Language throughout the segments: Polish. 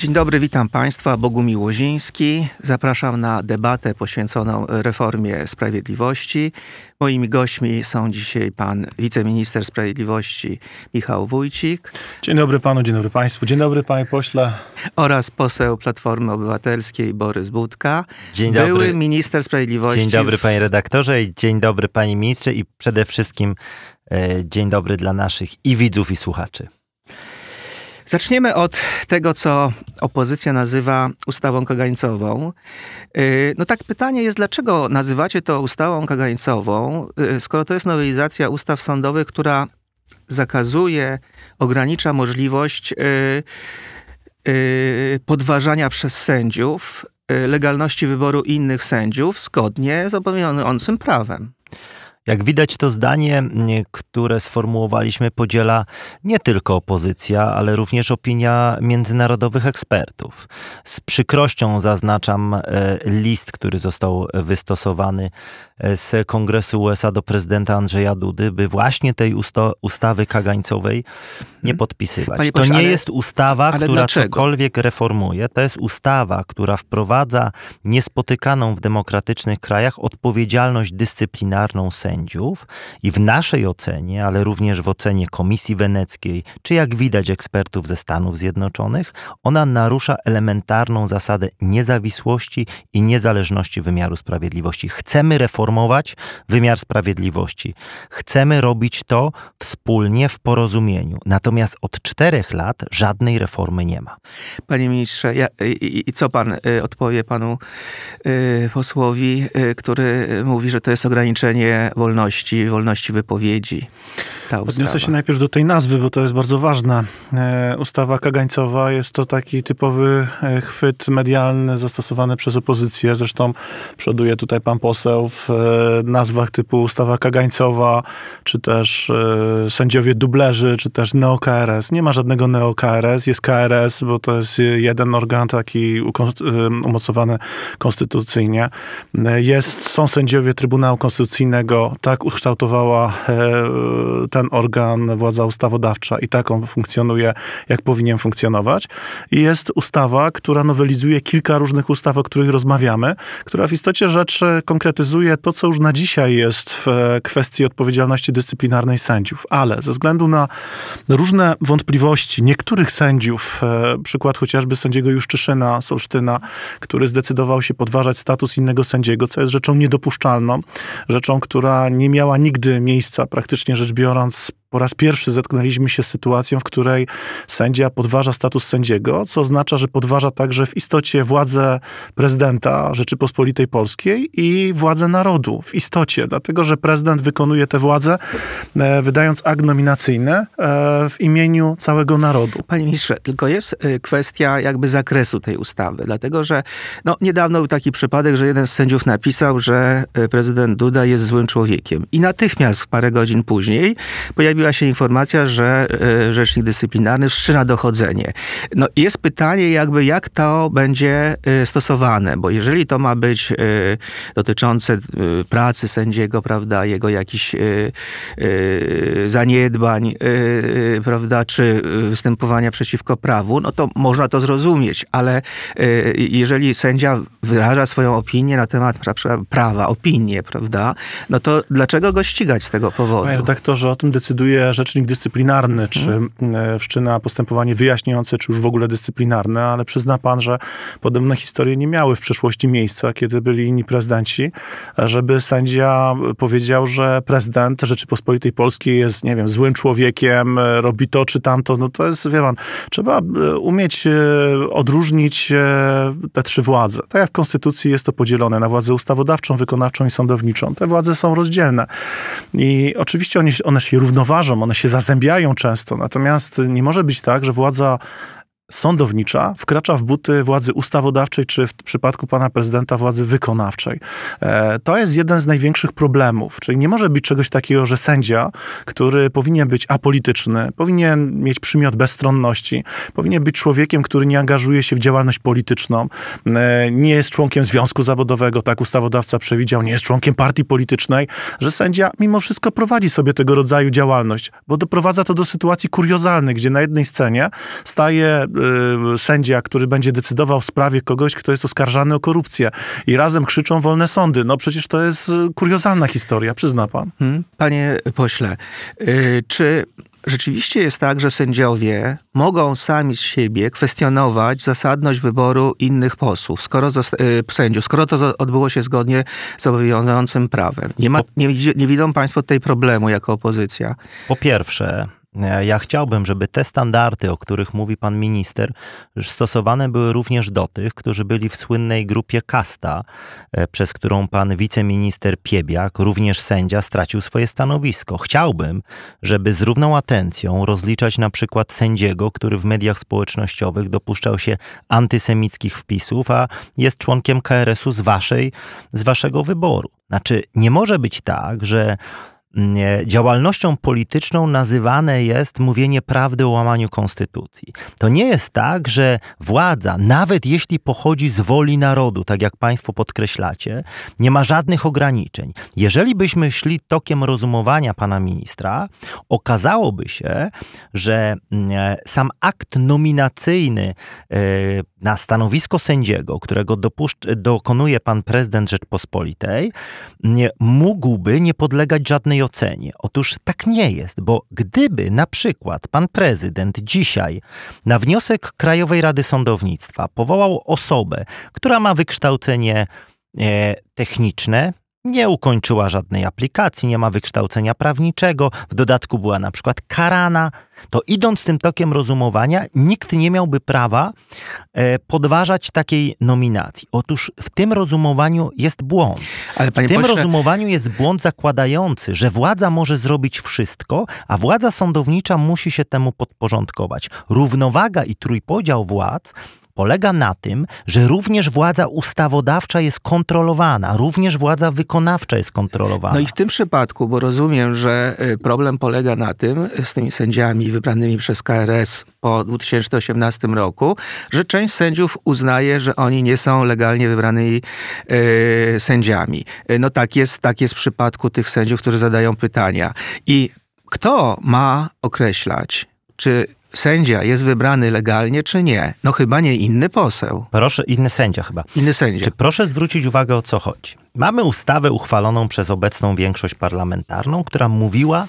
Dzień dobry, witam Państwa. Bogumił Łoziński. Zapraszam na debatę poświęconą reformie sprawiedliwości. Moimi gośćmi są dzisiaj pan wiceminister sprawiedliwości Michał Wójcik. Dzień dobry panu, dzień dobry państwu, dzień dobry panie pośle. Oraz poseł Platformy Obywatelskiej Borys Budka. Dzień dobry. Były minister sprawiedliwości. Dzień dobry panie redaktorze i dzień dobry panie ministrze i przede wszystkim e, dzień dobry dla naszych i widzów i słuchaczy. Zaczniemy od tego, co opozycja nazywa ustawą kagańcową. Y, no tak, pytanie jest, dlaczego nazywacie to ustawą kagańcową, y, skoro to jest nowelizacja ustaw sądowych, która zakazuje, ogranicza możliwość y, podważania przez sędziów legalności wyboru innych sędziów zgodnie z obowiązującym prawem. Jak widać, to zdanie, mm, które sformułowaliśmy, podziela nie tylko opozycja, ale również opinia międzynarodowych ekspertów. Z przykrością zaznaczam e, list, który został wystosowany e, z Kongresu USA do prezydenta Andrzeja Dudy, by właśnie tej usta ustawy kagańcowej nie mhm. podpisywać. Panie to proszę, nie ale, jest ustawa, która dlaczego? cokolwiek reformuje. To jest ustawa, która wprowadza niespotykaną w demokratycznych krajach odpowiedzialność dyscyplinarną sędziów sędziów i w naszej ocenie, ale również w ocenie Komisji Weneckiej, czy jak widać ekspertów ze Stanów Zjednoczonych, ona narusza elementarną zasadę niezawisłości i niezależności wymiaru sprawiedliwości. Chcemy reformować wymiar sprawiedliwości. Chcemy robić to wspólnie w porozumieniu. Natomiast od czterech lat żadnej reformy nie ma. Panie ministrze, ja, i, i, co pan y, odpowie panu y, posłowi, y, który mówi, że to jest ograniczenie wolności, wolności wypowiedzi. Ta Odniosę się najpierw do tej nazwy, bo to jest bardzo ważne. E, ustawa kagańcowa jest to taki typowy e, chwyt medialny zastosowany przez opozycję. Zresztą przoduje tutaj pan poseł w e, nazwach typu ustawa kagańcowa, czy też sędziowie dublerzy, czy też neo Nie ma żadnego neo jest KRS, bo to jest jeden organ taki umocowany konstytucyjnie. Jest, są sędziowie Trybunału Konstytucyjnego, tak ukształtowała e, ten organ władza ustawodawcza i tak on funkcjonuje, jak powinien funkcjonować. jest ustawa, która nowelizuje kilka różnych ustaw, o których rozmawiamy, która w istocie rzeczy konkretyzuje to, co już na dzisiaj jest w e, kwestii odpowiedzialności dyscyplinarnej sędziów. Ale ze względu na różne wątpliwości niektórych sędziów, e, przykład chociażby sędziego Juszczyszyna, Solsztyna, który zdecydował się podważać status innego sędziego, co jest rzeczą niedopuszczalną, rzeczą, która nie miała nigdy miejsca, praktycznie rzecz biorąc, po raz pierwszy zetknęliśmy się z sytuacją, w której sędzia podważa status sędziego, co oznacza, że podważa także w istocie władzę prezydenta Rzeczypospolitej Polskiej i władzę narodu. W istocie, dlatego że prezydent wykonuje tę władzę, e, wydając akt nominacyjny e, w imieniu całego narodu. Panie ministrze, tylko jest e, kwestia jakby zakresu tej ustawy, dlatego że no, niedawno był taki przypadek, że jeden z sędziów napisał, że prezydent Duda jest złym człowiekiem. I natychmiast parę godzin później pojawił pojawiła się informacja, że e, rzecznik dyscyplinarny wszczyna dochodzenie. No jest pytanie jakby, jak to będzie e, stosowane, bo jeżeli to ma być e, dotyczące pracy sędziego, prawda, jego jakichś zaniedbań, prawda, czy występowania przeciwko prawu, no to można to zrozumieć, ale jeżeli sędzia wyraża swoją opinię na temat prawa, opinię, prawda, no to dlaczego go ścigać z tego powodu? Panie redaktorze, o tym decyduje stosuje rzecznik dyscyplinarny, czy mhm. e, wszczyna postępowanie wyjaśniające, czy już w ogóle dyscyplinarne, ale przyzna pan, że podobne historie nie miały w przeszłości miejsca, kiedy byli inni prezydenci, żeby sędzia powiedział, że prezydent Rzeczypospolitej Polskiej jest, nie wiem, złym człowiekiem, e, robi to czy tamto. No to jest, wie pan, trzeba e, umieć odróżnić te trzy władze. Tak jak w Konstytucji jest to podzielone na władzę ustawodawczą, wykonawczą i sądowniczą. Te władze są rozdzielne. I oczywiście one się równoważą one się zazębiają często. Natomiast nie może być tak, że władza sądownicza wkracza w buty władzy ustawodawczej, czy w przypadku pana prezydenta władzy wykonawczej. E, to jest jeden z największych problemów, czyli nie może być czegoś takiego, że sędzia, który powinien być apolityczny, powinien mieć przymiot bezstronności, powinien być człowiekiem, który nie angażuje się w działalność polityczną, e, nie jest członkiem związku zawodowego, tak ustawodawca przewidział, nie jest członkiem partii politycznej, że sędzia mimo wszystko prowadzi sobie tego rodzaju działalność, bo doprowadza to do sytuacji kuriozalnych, gdzie na jednej scenie staje Y, sędzia, który będzie decydował w sprawie kogoś, kto jest oskarżany o korupcję i razem krzyczą wolne sądy. No przecież to jest y, kuriozalna historia, przyzna pan. Hmm? Panie pośle, y, czy rzeczywiście jest tak, że sędziowie mogą sami z siebie kwestionować zasadność wyboru innych posłów, skoro sędziów, skoro to odbyło się zgodnie z obowiązującym prawem. Nie, ma, nie, nie widzą państwo tej problemu jako opozycja. Po pierwsze, E, ja chciałbym, żeby te standardy, o których mówi pan minister, stosowane były również do tych, którzy byli w słynnej grupie Kasta, e, przez którą pan wiceminister Piebiak, również sędzia, stracił swoje stanowisko. Chciałbym, żeby z równą atencją rozliczać na przykład sędziego, który w mediach społecznościowych dopuszczał się antysemickich wpisów, a jest członkiem KRS-u z, waszej, z waszego wyboru. Znaczy, nie może być tak, że Mm, e, działalnością polityczną nazywane jest mówienie prawdy o łamaniu konstytucji. To nie jest tak, że władza, nawet jeśli pochodzi z woli narodu, tak jak Państwo podkreślacie, nie ma żadnych ograniczeń. Jeżeli byśmy szli tokiem rozumowania pana ministra, okazałoby się, że mm, e, sam akt nominacyjny e, na stanowisko sędziego, którego dokonuje pan prezydent Rzeczpospolitej, nie, mógłby nie podlegać żadnej ocenie. Otóż tak nie jest, bo gdyby na przykład pan prezydent dzisiaj na wniosek Krajowej Rady Sądownictwa powołał osobę, która ma wykształcenie e, techniczne, nie ukończyła żadnej aplikacji, nie ma wykształcenia prawniczego, w dodatku była na przykład karana, to idąc tym tokiem rozumowania, nikt nie miałby prawa e, podważać takiej nominacji. Otóż w tym rozumowaniu jest błąd. Ale, w tym pośle... rozumowaniu jest błąd zakładający, że władza może zrobić wszystko, a władza sądownicza musi się temu podporządkować. Równowaga i trójpodział władz polega na tym, że również władza ustawodawcza jest kontrolowana, również władza wykonawcza jest kontrolowana. No i w tym przypadku, bo rozumiem, że y, problem polega na tym, y, z tymi sędziami wybranymi przez KRS po 2018 roku, że część sędziów uznaje, że oni nie są legalnie wybranymi yy, sędziami. Y, no tak jest, tak jest w przypadku tych sędziów, którzy zadają pytania. I kto ma określać, czy sędzia jest wybrany legalnie, czy nie? No chyba nie inny poseł. Proszę, inny sędzia chyba. Inny sędzia. Czy proszę zwrócić uwagę, o co chodzi? Mamy ustawę uchwaloną przez obecną większość parlamentarną, która mówiła,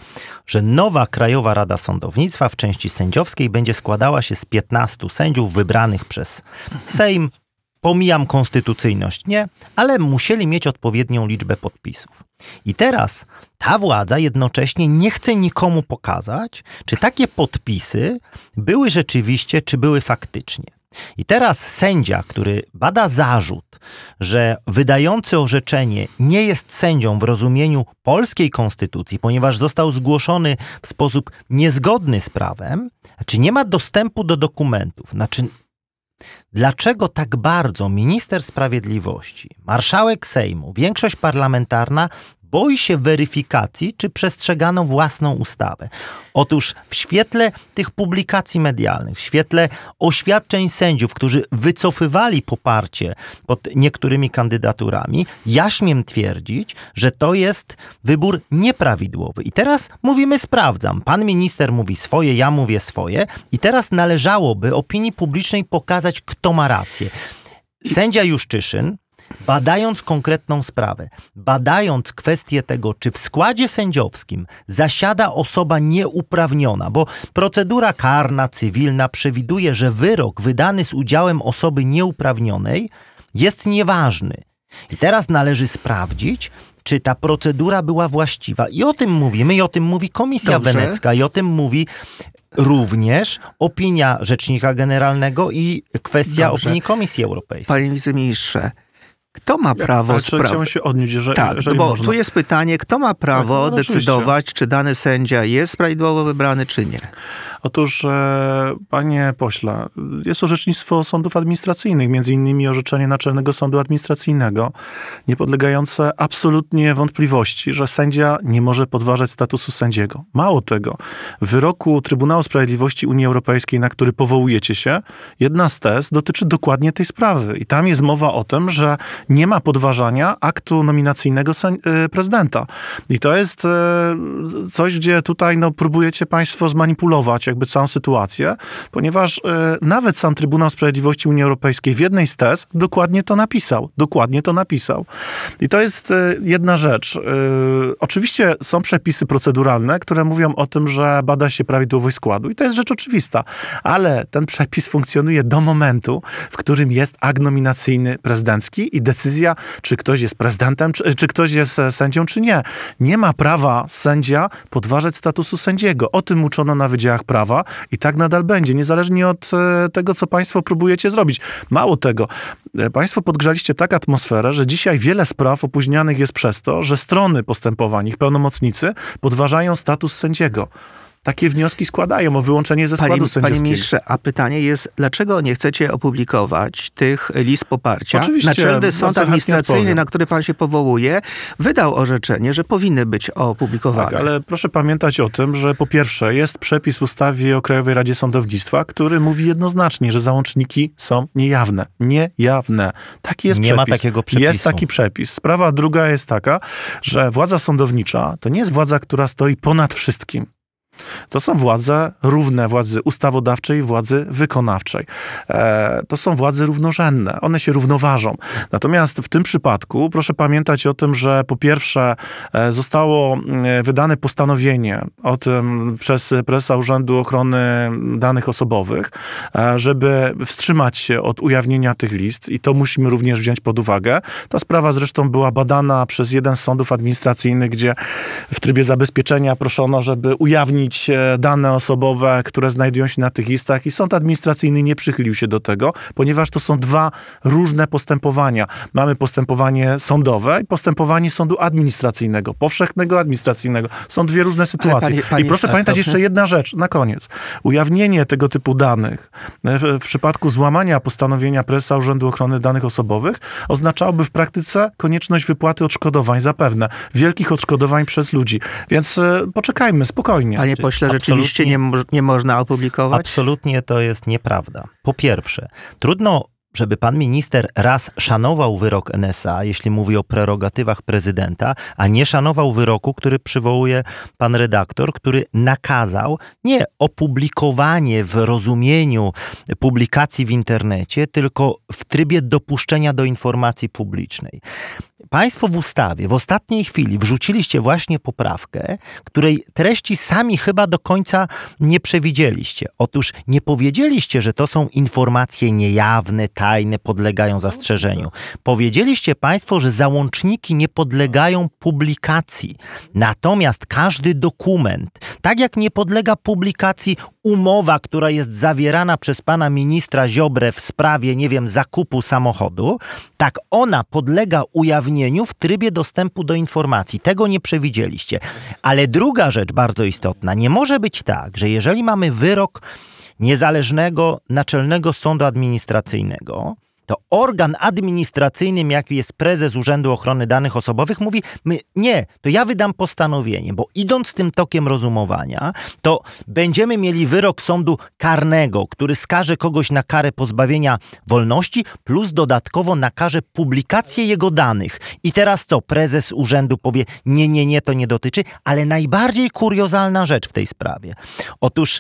że nowa Krajowa Rada Sądownictwa w części sędziowskiej będzie składała się z 15 sędziów wybranych przez Sejm, pomijam konstytucyjność, nie, ale musieli mieć odpowiednią liczbę podpisów. I teraz ta władza jednocześnie nie chce nikomu pokazać, czy takie podpisy były rzeczywiście, czy były faktycznie. I teraz sędzia, który bada zarzut, że wydający orzeczenie nie jest sędzią w rozumieniu polskiej konstytucji, ponieważ został zgłoszony w sposób niezgodny z prawem, czy nie ma dostępu do dokumentów, znaczy Dlaczego tak bardzo minister sprawiedliwości, marszałek Sejmu, większość parlamentarna boi się weryfikacji, czy przestrzegano własną ustawę. Otóż w świetle tych publikacji medialnych, w świetle oświadczeń sędziów, którzy wycofywali poparcie pod niektórymi kandydaturami, ja śmiem twierdzić, że to jest wybór nieprawidłowy. I teraz mówimy, sprawdzam. Pan minister mówi swoje, ja mówię swoje. I teraz należałoby opinii publicznej pokazać, kto ma rację. Sędzia Juszczyszyn, badając konkretną sprawę, badając kwestię tego, czy w składzie sędziowskim zasiada osoba nieuprawniona, bo procedura karna, cywilna przewiduje, że wyrok wydany z udziałem osoby nieuprawnionej jest nieważny. I teraz należy sprawdzić, czy ta procedura była właściwa. I o tym mówimy, i o tym mówi Komisja Dobrze. Wenecka, i o tym mówi również opinia Rzecznika Generalnego i kwestia Dobrze. opinii Komisji Europejskiej. Panie Wiceministrze, kto ma prawo... Ale spraw... chciałem się odnieść, że, tak, że no bo można. tu jest pytanie, kto ma prawo tak, no, no decydować, czy dany sędzia jest prawidłowo wybrany, czy nie? Otóż, e, panie pośle, jest orzecznictwo sądów administracyjnych, między innymi orzeczenie Naczelnego Sądu Administracyjnego, niepodlegające absolutnie wątpliwości, że sędzia nie może podważać statusu sędziego. Mało tego, w wyroku Trybunału Sprawiedliwości Unii Europejskiej, na który powołujecie się, jedna z tez dotyczy dokładnie tej sprawy. I tam jest mowa o tym, że nie ma podważania aktu nominacyjnego y, prezydenta. I to jest y, coś, gdzie tutaj no, próbujecie państwo zmanipulować jakby całą sytuację, ponieważ y, nawet sam Trybunał Sprawiedliwości Unii Europejskiej w jednej z tez dokładnie to napisał. Dokładnie to napisał. I to jest jedna rzecz. Oczywiście są przepisy proceduralne, które mówią o tym, że bada się prawidłowość składu i to jest rzecz oczywista, ale ten przepis funkcjonuje do momentu, w którym jest akt nominacyjny prezydencki i de decyzja, czy ktoś jest prezydentem, czy, czy ktoś jest e, sędzią, czy nie. Nie ma prawa sędzia podważać statusu sędziego. O tym uczono na wydziałach prawa i tak nadal będzie, niezależnie od e, tego, co państwo próbujecie zrobić. Mało tego, e, państwo podgrzaliście tak atmosferę, że dzisiaj wiele spraw opóźnianych jest przez to, że strony postępowań, ich pełnomocnicy podważają status sędziego takie wnioski składają o wyłączenie ze składu Panie, sędziowskiego. Panie ministrze, a pytanie jest, dlaczego nie chcecie opublikować tych list poparcia? Oczywiście. Naczelny Sąd Administracyjny, na który pan się powołuje, wydał orzeczenie, że powinny być opublikowane. Tak, ale proszę pamiętać o tym, że po pierwsze jest przepis w ustawie o Krajowej Radzie Sądownictwa, który mówi jednoznacznie, że załączniki są niejawne. Niejawne. Taki jest nie przepis. Nie ma takiego przepisu. Jest taki przepis. Sprawa druga jest taka, że władza sądownicza to nie jest władza, która stoi ponad wszystkim. To są władze równe władzy ustawodawczej i władzy wykonawczej. E, to są władze równorzędne. One się równoważą. Natomiast w tym przypadku proszę pamiętać o tym, że po pierwsze e, zostało e, wydane postanowienie o tym przez prezesa Urzędu Ochrony Danych Osobowych, e, żeby wstrzymać się od ujawnienia tych list i to musimy również wziąć pod uwagę. Ta sprawa zresztą była badana przez jeden z sądów administracyjnych, gdzie w trybie zabezpieczenia proszono, żeby ujawnić E, dane osobowe, które znajdują się na tych listach i sąd administracyjny nie przychylił się do tego, ponieważ to są dwa różne postępowania. Mamy postępowanie sądowe i postępowanie sądu administracyjnego, powszechnego administracyjnego. Są dwie różne sytuacje. I proszę pamiętać jeszcze jedna rzecz na koniec. Ujawnienie tego typu danych e, w przypadku złamania postanowienia prezesa Urzędu Ochrony Danych Osobowych oznaczałoby w praktyce konieczność wypłaty odszkodowań, zapewne wielkich odszkodowań przez ludzi. Więc e, poczekajmy spokojnie. Panie panie znaczy, pośle, rzeczywiście nie, nie można opublikować? Absolutnie to jest nieprawda. Po pierwsze, trudno żeby pan minister raz szanował wyrok NSA, jeśli mówi o prerogatywach prezydenta, a nie szanował wyroku, który przywołuje pan redaktor, który nakazał nie opublikowanie w rozumieniu publikacji w internecie, tylko w trybie dopuszczenia do informacji publicznej. Państwo w ustawie w ostatniej chwili wrzuciliście właśnie poprawkę, której treści sami chyba do końca nie przewidzieliście. Otóż nie powiedzieliście, że to są informacje niejawne, tajne, podlegają zastrzeżeniu. Powiedzieliście Państwo, że załączniki nie podlegają publikacji. Natomiast każdy dokument, tak jak nie podlega publikacji umowa, która jest zawierana przez pana ministra Ziobrę w sprawie, nie wiem, zakupu samochodu, tak ona podlega ujawnieniu w trybie dostępu do informacji. Tego nie przewidzieliście. Ale druga rzecz bardzo istotna, nie może być tak, że jeżeli mamy wyrok niezależnego, naczelnego sądu administracyjnego, to organ administracyjnym, jaki jest prezes Urzędu Ochrony Danych Osobowych, mówi: my, Nie, to ja wydam postanowienie, bo idąc tym tokiem rozumowania, to będziemy mieli wyrok sądu karnego, który skaże kogoś na karę pozbawienia wolności, plus dodatkowo nakaże publikację jego danych. I teraz co? Prezes urzędu powie: Nie, nie, nie, to nie dotyczy, ale najbardziej kuriozalna rzecz w tej sprawie. Otóż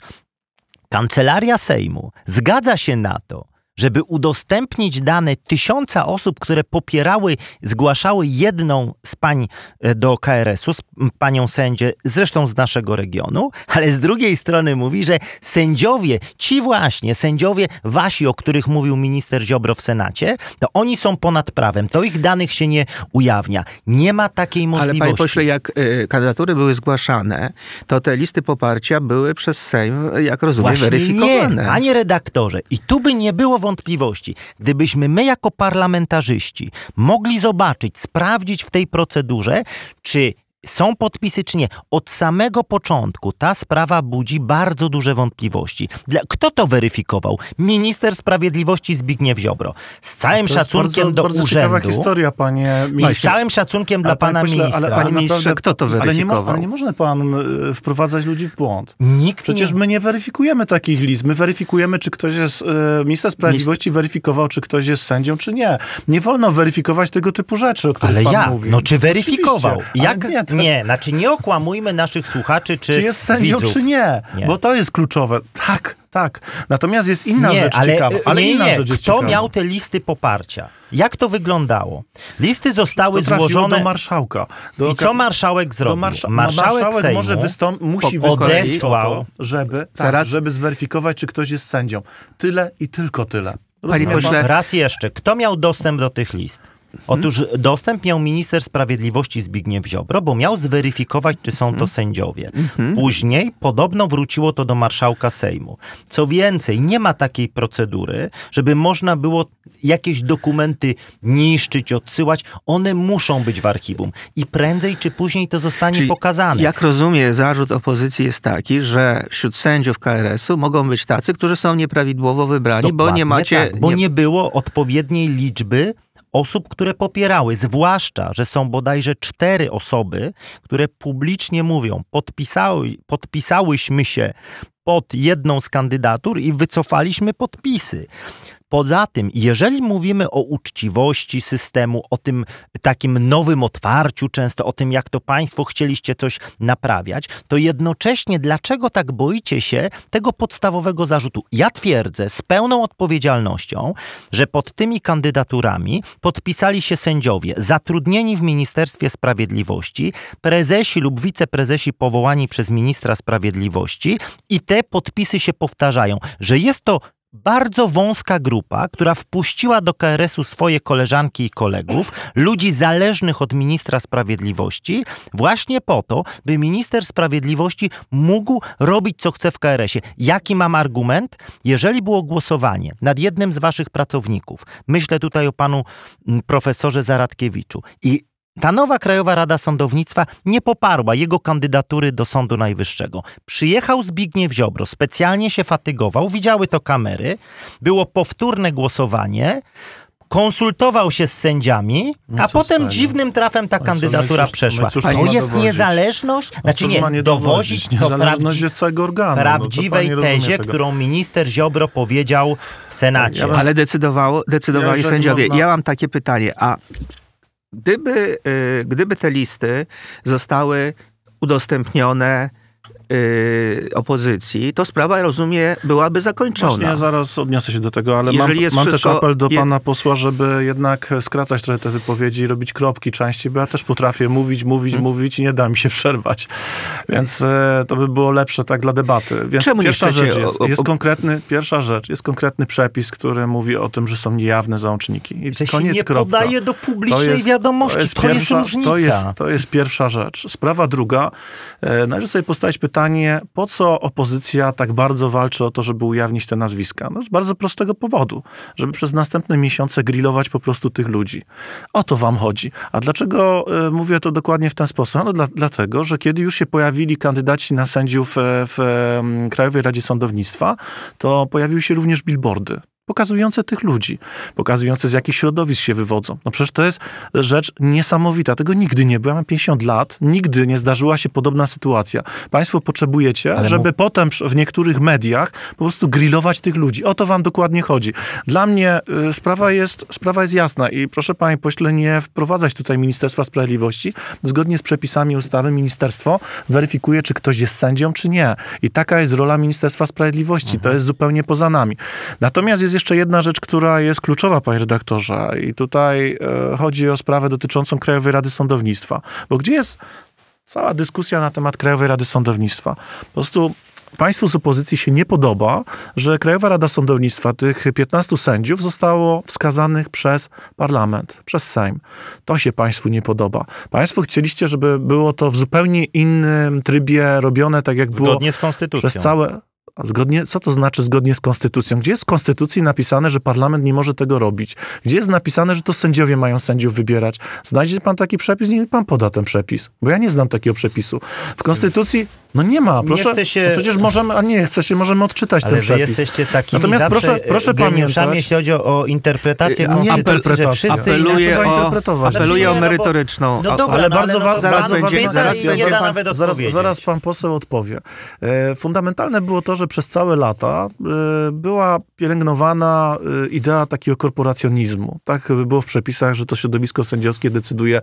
Kancelaria Sejmu zgadza się na to, żeby udostępnić dane tysiąca osób, które popierały, zgłaszały jedną z pań e, do KRS-u, z panią sędzie, zresztą z naszego regionu, ale z drugiej strony mówi, że sędziowie, ci właśnie sędziowie wasi, o których mówił minister Ziobro w Senacie, to oni są ponad prawem, to ich danych się nie ujawnia. Nie ma takiej możliwości. Ale panie pośle, jak y, kandydatury były zgłaszane, to te listy poparcia były przez Sejm, e, jak rozumiem, właśnie weryfikowane. Nie, panie redaktorze. I tu by nie było wątpliwości. Gdybyśmy my jako parlamentarzyści mogli zobaczyć, sprawdzić w tej procedurze, czy są podpisy czy nie. Od samego początku ta sprawa budzi bardzo duże wątpliwości. Dla, kto to weryfikował? Minister Sprawiedliwości Zbigniew Ziobro. Z całym szacunkiem bardzo, do bardzo urzędu. ciekawa historia, panie ministrze. Z całym szacunkiem dla pana pośle, ministra. Ale panie ministrze, kto to weryfikował? Ale nie, ale nie można pan e, wprowadzać ludzi w błąd. Nikt Przecież nie. my nie weryfikujemy takich list. My weryfikujemy, czy ktoś jest... E, minister Sprawiedliwości Mist... weryfikował, czy ktoś jest sędzią, czy nie. Nie wolno weryfikować tego typu rzeczy, o których ale pan ja, mówi. No czy weryfikował? Oczywiście. Jak... Ale nie, znaczy, nie, znaczy nie okłamujmy naszych słuchaczy, czy Czy jest sędzią, widzów. czy nie, nie, Bo to jest kluczowe. Tak, tak. Natomiast jest inna nie, rzecz ale, ciekawa. Ale nie, inna nie. rzecz jest Kto ciekawa. miał te listy poparcia? Jak to wyglądało? Listy zostały to złożone do marszałka. Do... I co marszałek zrobił? No, marszałek, marszałek może wystąp... musi odesłał, to, żeby, tak, żeby zweryfikować, czy ktoś jest sędzią. Tyle i tylko tyle. Panie pośle... Raz jeszcze, kto miał dostęp do tych list? Otóż dostęp miał minister sprawiedliwości Zbigniew Ziobro, bo miał zweryfikować, czy są to sędziowie. Mhm. Później podobno wróciło to do marszałka Sejmu. Co więcej, nie ma takiej procedury, żeby można było jakieś dokumenty niszczyć, odsyłać. One muszą być w archiwum i prędzej czy później to zostanie Czyli pokazane. Jak rozumiem, zarzut opozycji jest taki, że wśród sędziów KRS-u mogą być tacy, którzy są nieprawidłowo wybrani, Dokładnie bo nie macie. Tak, bo nie... nie było odpowiedniej liczby osób, które popierały, zwłaszcza, że są bodajże cztery osoby, które publicznie mówią, podpisały, podpisałyśmy się pod jedną z kandydatur i wycofaliśmy podpisy. Poza tym, jeżeli mówimy o uczciwości systemu, o tym takim nowym otwarciu, często o tym, jak to państwo chcieliście coś naprawiać, to jednocześnie dlaczego tak boicie się tego podstawowego zarzutu? Ja twierdzę z pełną odpowiedzialnością, że pod tymi kandydaturami podpisali się sędziowie zatrudnieni w Ministerstwie Sprawiedliwości, prezesi lub wiceprezesi powołani przez ministra sprawiedliwości i te podpisy się powtarzają, że jest to bardzo wąska grupa, która wpuściła do KRS-u swoje koleżanki i kolegów, ludzi zależnych od ministra sprawiedliwości, właśnie po to, by minister sprawiedliwości mógł robić co chce w KRS-ie. Jaki mam argument? Jeżeli było głosowanie nad jednym z waszych pracowników, myślę tutaj o panu mm, profesorze Zaradkiewiczu, i ta nowa Krajowa Rada Sądownictwa nie poparła jego kandydatury do Sądu Najwyższego. Przyjechał Zbigniew Ziobro, specjalnie się fatygował, widziały to kamery, było powtórne głosowanie, konsultował się z sędziami, no a potem stanie? dziwnym trafem ta kandydatura cóż, przeszła. Cóż no znaczy no, to jest niezależność, znaczy nie, nie dowozić to prawdzi jest całego organu. prawdziwej no tezie, którą minister Ziobro powiedział w Senacie. Ja bym... Ale decydowało, decydowali ja, sędziowie. Można... Ja mam takie pytanie, a Gdyby, y, gdyby te listy zostały udostępnione yy, opozycji, to sprawa, rozumiem, byłaby zakończona. Właśnie ja zaraz odniosę się do tego, ale mam, mam wszystko, też apel do je... pana posła, żeby jednak skracać trochę te wypowiedzi, robić kropki częściej, bo ja też potrafię mówić, mówić, hmm. mówić i nie da mi się przerwać. Więc yy, to by było lepsze tak dla debaty. Więc Czemu pierwsza nie rzecz jest, o, o... jest konkretny, pierwsza rzecz, jest konkretny przepis, który mówi o tym, że są niejawne załączniki. I że koniec się nie kropka. podaje do publicznej to jest, wiadomości. To jest, to jest, pierwsza, jest, różnica. To jest, to jest pierwsza rzecz. Sprawa druga, e, należy sobie postawić pytanie, pytanie, po co opozycja tak bardzo walczy o to, żeby ujawnić te nazwiska? No z bardzo prostego powodu, żeby przez następne miesiące grillować po prostu tych ludzi. O to wam chodzi. A dlaczego y, mówię to dokładnie w ten sposób? No dla, dlatego, że kiedy już się pojawili kandydaci na sędziów e, w, w e, Krajowej Radzie Sądownictwa, to pojawiły się również billboardy pokazujące tych ludzi, pokazujące z jakich środowisk się wywodzą. No przecież to jest rzecz niesamowita. Tego nigdy nie byłem. 50 lat, nigdy nie zdarzyła się podobna sytuacja. Państwo potrzebujecie, Ale żeby mu... potem w niektórych mediach po prostu grillować tych ludzi. O to wam dokładnie chodzi. Dla mnie y, sprawa, jest, sprawa jest jasna i proszę panie pośle nie wprowadzać tutaj Ministerstwa Sprawiedliwości. Zgodnie z przepisami ustawy ministerstwo weryfikuje, czy ktoś jest sędzią, czy nie. I taka jest rola Ministerstwa Sprawiedliwości. Mhm. To jest zupełnie poza nami. Natomiast jest jeszcze jeszcze jedna rzecz, która jest kluczowa, panie redaktorze, i tutaj e, chodzi o sprawę dotyczącą Krajowej Rady Sądownictwa. Bo gdzie jest cała dyskusja na temat Krajowej Rady Sądownictwa? Po prostu państwu z opozycji się nie podoba, że Krajowa Rada Sądownictwa, tych 15 sędziów, zostało wskazanych przez parlament, przez Sejm. To się państwu nie podoba. Państwo chcieliście, żeby było to w zupełnie innym trybie robione, tak jak Zgodnie było przez całe Zgodnie, co to znaczy zgodnie z konstytucją? Gdzie jest w konstytucji napisane, że parlament nie może tego robić? Gdzie jest napisane, że to sędziowie mają sędziów wybierać? Znajdzie pan taki przepis? Niech pan poda ten przepis, bo ja nie znam takiego przepisu. W konstytucji no nie ma, proszę. Nie się... No przecież możemy, a nie chce się, możemy odczytać Ale ten przepis. jesteście takimi Natomiast proszę, proszę pamiętać. jeśli chodzi o, o interpretację konstytucji, interpretację. Apeluję o, apeluję o merytoryczną. No, no dobra, ale no bardzo, no ale będzie, zaraz, no będzie, zaraz, zaraz, zaraz pan poseł odpowie. E, fundamentalne było to, że przez całe lata e, była pielęgnowana e, idea takiego korporacjonizmu. Tak było w przepisach, że to środowisko sędziowskie decyduje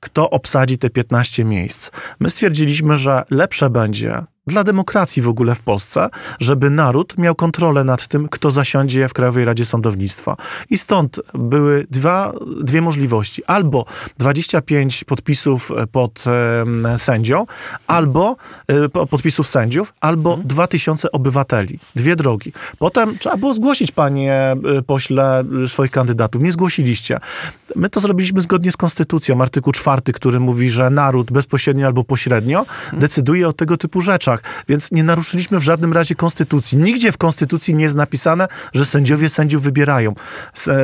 kto obsadzi te 15 miejsc. My stwierdziliśmy, że lepsze będzie dla demokracji w ogóle w Polsce, żeby naród miał kontrolę nad tym, kto zasiądzie w Krajowej Radzie Sądownictwa. I stąd były dwa, dwie możliwości. Albo 25 podpisów e, pod e, sędzią, albo e, podpisów sędziów, albo hmm. 2000 obywateli. Dwie drogi. Potem trzeba było zgłosić, panie e, pośle, e, swoich kandydatów. Nie zgłosiliście. My to zrobiliśmy zgodnie z konstytucją, artykuł 4, który mówi, że naród bezpośrednio albo pośrednio hmm. decyduje o tego typu rzeczach więc nie naruszyliśmy w żadnym razie konstytucji. Nigdzie w konstytucji nie jest napisane, że sędziowie sędziów wybierają. E,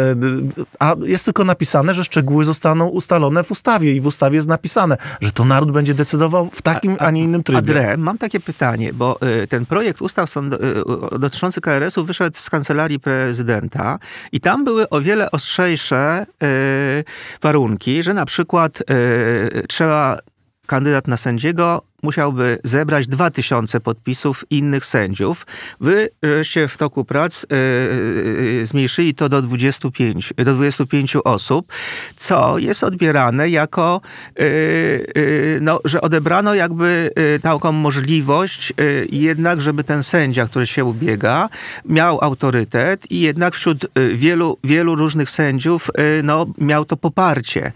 a jest tylko napisane, że szczegóły zostaną ustalone w ustawie i w ustawie jest napisane, że to naród będzie decydował w takim, a, a nie innym trybie. Adre, mam takie pytanie, bo e, ten projekt ustaw e, dotyczący KRS-u wyszedł z kancelarii prezydenta i tam były o wiele ostrzejsze warunki, że na przykład trzeba kandydat na sędziego musiałby zebrać 2000 podpisów innych sędziów. Wyście e, w toku prac yy, zmniejszyli to do 25, do 25 osób, co jest odbierane jako, yy, yy, no, że odebrano jakby taką możliwość jednak, żeby ten sędzia, który się ubiega, miał autorytet i jednak wśród wielu, wielu różnych sędziów no, miał to poparcie.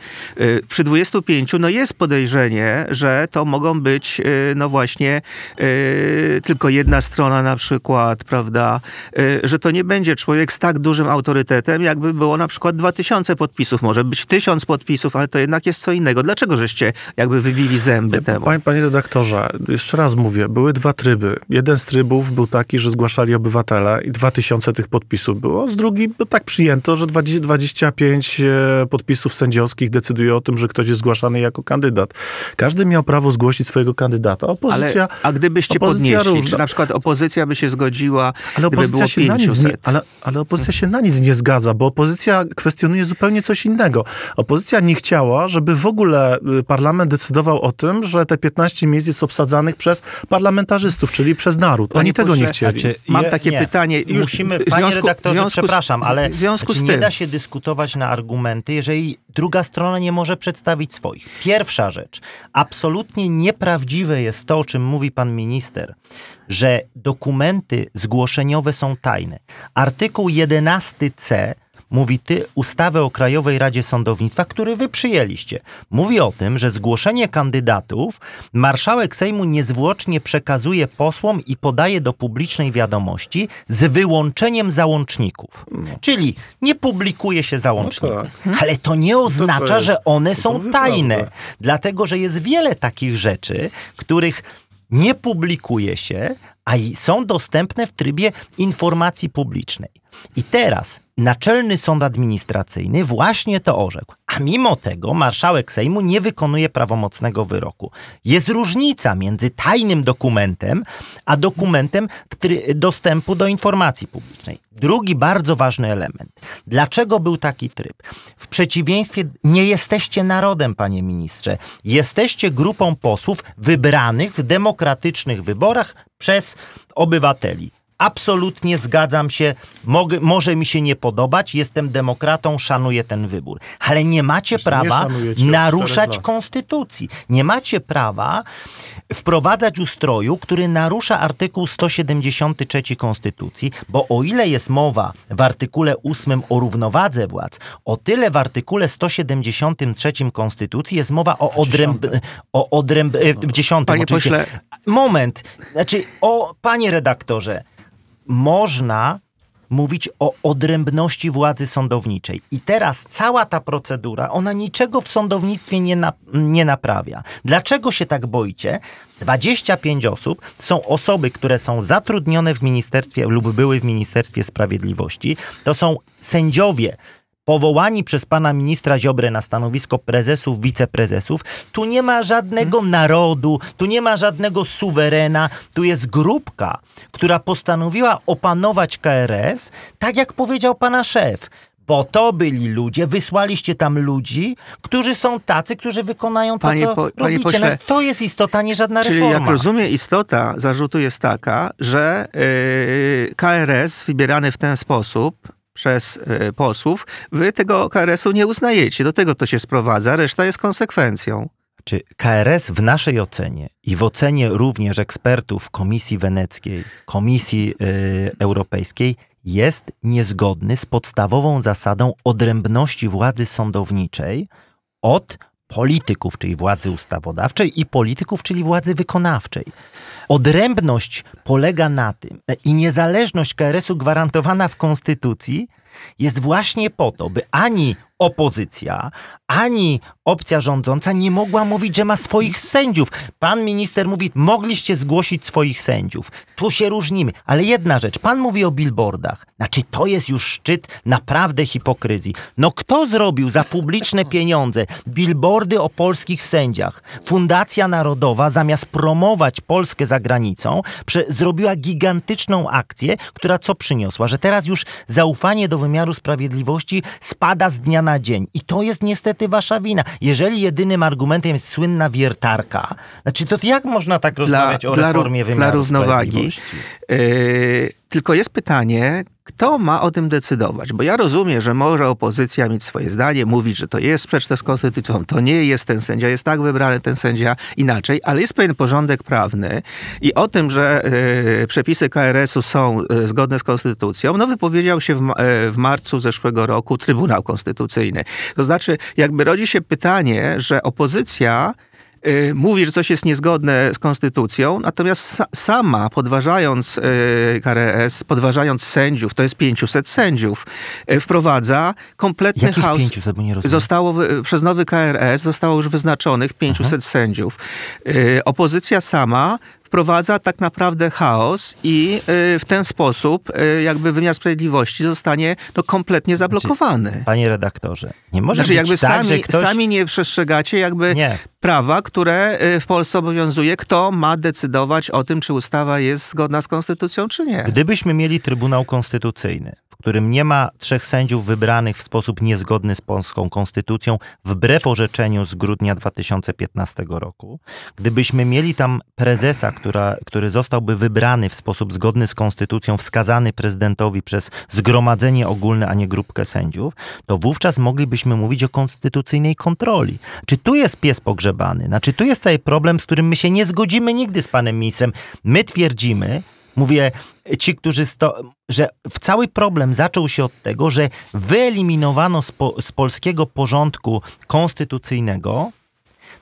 Przy 25 no, jest podejrzenie, że to mogą być Y, no właśnie, y, tylko jedna strona na przykład, prawda, y, że to nie będzie człowiek z tak dużym autorytetem, jakby było na przykład 2000 podpisów, może być 1000 podpisów, ale to jednak jest co innego. Dlaczego żeście jakby wybili zęby ja, temu? Panie, panie redaktorze, jeszcze raz mówię, były dwa tryby. Jeden z trybów był taki, że zgłaszali obywatele i 2000 tych podpisów było, z drugi no tak przyjęto, że 20, 25 e, podpisów sędziowskich decyduje o tym, że ktoś jest zgłaszany jako kandydat. Każdy miał prawo zgłosić swojego kandydata. Opozycja, ale, a gdybyście opozycja podnieśli, różna. czy na przykład opozycja by się zgodziła, ale opozycja gdyby było się 500? Na nic nie, ale, ale opozycja się na nic nie zgadza, bo opozycja kwestionuje zupełnie coś innego. Opozycja nie chciała, żeby w ogóle y, parlament decydował o tym, że te 15 miejsc jest obsadzanych przez parlamentarzystów, czyli przez naród. Oni tego pośle, nie chcieli. Znaczy, Mam je, takie nie. pytanie. Już, Musimy, panie związku, redaktorze, związku przepraszam, z, ale związku znaczy, nie da się dyskutować na argumenty, jeżeli druga strona nie może przedstawić swoich. Pierwsza rzecz. Absolutnie nieprawdziwa nieprawdziwe jest to, o czym mówi pan minister, że dokumenty zgłoszeniowe są tajne. Artykuł 11c mówi ty ustawę o Krajowej Radzie Sądownictwa, który wy przyjęliście. Mówi o tym, że zgłoszenie kandydatów marszałek Sejmu niezwłocznie przekazuje posłom i podaje do publicznej wiadomości z wyłączeniem załączników. No. Czyli nie publikuje się załączników. No tak. Ale to nie oznacza, to że one są tajne. Dlatego, że jest wiele takich rzeczy, których nie publikuje się, a są dostępne w trybie informacji publicznej. I teraz Naczelny Sąd Administracyjny właśnie to orzekł. A mimo tego marszałek Sejmu nie wykonuje prawomocnego wyroku. Jest różnica między tajnym dokumentem, a dokumentem dostępu do informacji publicznej. Drugi bardzo ważny element. Dlaczego był taki tryb? W przeciwieństwie, nie jesteście narodem, panie ministrze. Jesteście grupą posłów wybranych w demokratycznych wyborach przez obywateli absolutnie zgadzam się, mogę, może mi się nie podobać, jestem demokratą, szanuję ten wybór. Ale nie macie prawa nie naruszać konstytucji. Nie macie prawa wprowadzać ustroju, który narusza artykuł 173 konstytucji, bo o ile jest mowa w artykule 8 o równowadze władz, o tyle w artykule 173 konstytucji jest mowa o odręb... O odręb... E, w dziesiątym, Panie oczywiście. pośle... Moment. Znaczy, o, panie redaktorze, można mówić o odrębności władzy sądowniczej. I teraz cała ta procedura, ona niczego w sądownictwie nie, na, nie naprawia. Dlaczego się tak boicie? 25 osób są osoby, które są zatrudnione w ministerstwie lub były w Ministerstwie Sprawiedliwości. To są sędziowie powołani przez pana ministra Ziobrę na stanowisko prezesów, wiceprezesów, tu nie ma żadnego hmm. narodu, tu nie ma żadnego suwerena, tu jest grupka, która postanowiła opanować KRS, tak jak powiedział pana szef bo to byli ludzie, wysłaliście tam ludzi, którzy są tacy, którzy wykonają to, panie, co po, panie robicie. Pośle, to jest istota, nie żadna czyli reforma. Czyli jak rozumiem, istota zarzutu jest taka, że yy, KRS wybierany w ten sposób przez e, posłów, wy tego KRS-u nie uznajecie. Do tego to się sprowadza, reszta jest konsekwencją. Czy KRS w naszej ocenie i w ocenie również ekspertów Komisji Weneckiej, Komisji e, Europejskiej jest niezgodny z podstawową zasadą odrębności władzy sądowniczej od polityków, czyli władzy ustawodawczej i polityków, czyli władzy wykonawczej. Odrębność polega na tym i niezależność KRS-u gwarantowana w Konstytucji jest właśnie po to, by ani opozycja, ani opcja rządząca nie mogła mówić, że ma swoich sędziów. Pan minister mówi, mogliście zgłosić swoich sędziów. Tu się różnimy. Ale jedna rzecz, pan mówi o billboardach. Znaczy, to jest już szczyt naprawdę hipokryzji. No kto zrobił za publiczne pieniądze billboardy o polskich sędziach? Fundacja Narodowa zamiast promować Polskę za granicą, zrobiła gigantyczną akcję, która co przyniosła? Że teraz już zaufanie do wymiaru sprawiedliwości spada z dnia na na dzień. I to jest niestety wasza wina. Jeżeli jedynym argumentem jest słynna wiertarka, znaczy to jak można tak rozmawiać dla, o reformie dla, wymiaru dla równowagi. Sprawiedliwości? Yy tylko jest pytanie, kto ma o tym decydować? Bo ja rozumiem, że może opozycja mieć swoje zdanie, mówić, że to jest sprzeczne z konstytucją, to nie jest ten sędzia, jest tak wybrany ten sędzia inaczej, ale jest pewien porządek prawny i o tym, że y, przepisy KRS-u są y, zgodne z konstytucją, no wypowiedział się w, y, w marcu zeszłego roku Trybunał Konstytucyjny. To znaczy, jakby rodzi się pytanie, że opozycja Y, mówi, że coś jest niezgodne z konstytucją, natomiast sama podważając y, KRS, podważając sędziów, to jest 500 sędziów, y, wprowadza kompletny Jakich chaos. 500, bo nie rozumiem. zostało przez nowy KRS zostało już wyznaczonych 500 Aha. sędziów. Opozycja sama wprowadza tak naprawdę chaos i y, w ten sposób y, jakby wymiar sprawiedliwości zostanie no, kompletnie znaczy, zablokowany. Panie redaktorze, nie może znaczy, jakby tak, sami, ktoś... sami nie przestrzegacie jakby nie. prawa, które y, w Polsce obowiązuje, kto ma decydować o tym, czy ustawa jest zgodna z konstytucją, czy nie. Gdybyśmy mieli Trybunał Konstytucyjny, w którym nie ma trzech sędziów wybranych w sposób niezgodny z polską konstytucją, wbrew orzeczeniu z grudnia 2015 roku. Gdybyśmy mieli tam prezesa, która, który zostałby wybrany w sposób zgodny z konstytucją, wskazany prezydentowi przez zgromadzenie ogólne, a nie grupkę sędziów, to wówczas moglibyśmy mówić o konstytucyjnej kontroli. Czy tu jest pies pogrzebany? Znaczy, tu jest cały problem, z którym my się nie zgodzimy nigdy z panem ministrem. My twierdzimy, mówię, ci, którzy sto, że cały problem zaczął się od tego, że wyeliminowano z, po, z polskiego porządku konstytucyjnego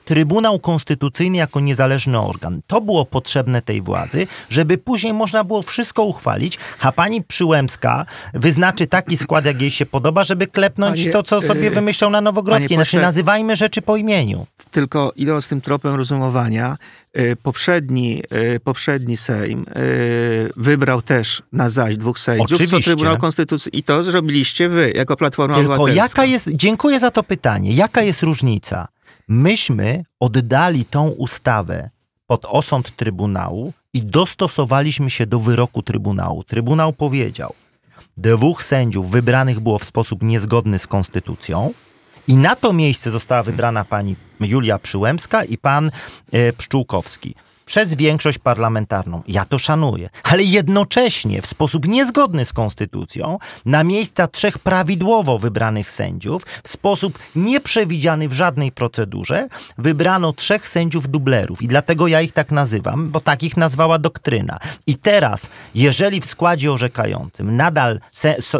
Trybunał Konstytucyjny jako niezależny organ. To było potrzebne tej władzy, żeby później można było wszystko uchwalić, a pani Przyłębska wyznaczy taki skład, jak jej się podoba, żeby klepnąć panie, to, co e, sobie wymyślał na Nowogrodzkiej. Znaczy, nazywajmy rzeczy po imieniu. Tylko idąc tym tropem rozumowania, e, poprzedni, e, poprzedni Sejm wybrał też na zaś dwóch sejmów. Oczywiście. Trybunał Konstytucyjny i to zrobiliście wy, jako Platforma tylko Obywatelska. jaka jest, dziękuję za to pytanie, jaka jest różnica? myśmy oddali tą ustawę pod osąd Trybunału i dostosowaliśmy się do wyroku Trybunału. Trybunał powiedział, dwóch sędziów wybranych było w sposób niezgodny z konstytucją i na to miejsce została wybrana pani Julia Przyłębska i pan e, Pszczółkowski przez większość parlamentarną. Ja to szanuję, ale jednocześnie w sposób niezgodny z konstytucją na miejsca trzech prawidłowo wybranych sędziów w sposób nieprzewidziany w żadnej procedurze wybrano trzech sędziów dublerów i dlatego ja ich tak nazywam, bo takich nazwała doktryna. I teraz, jeżeli w składzie orzekającym nadal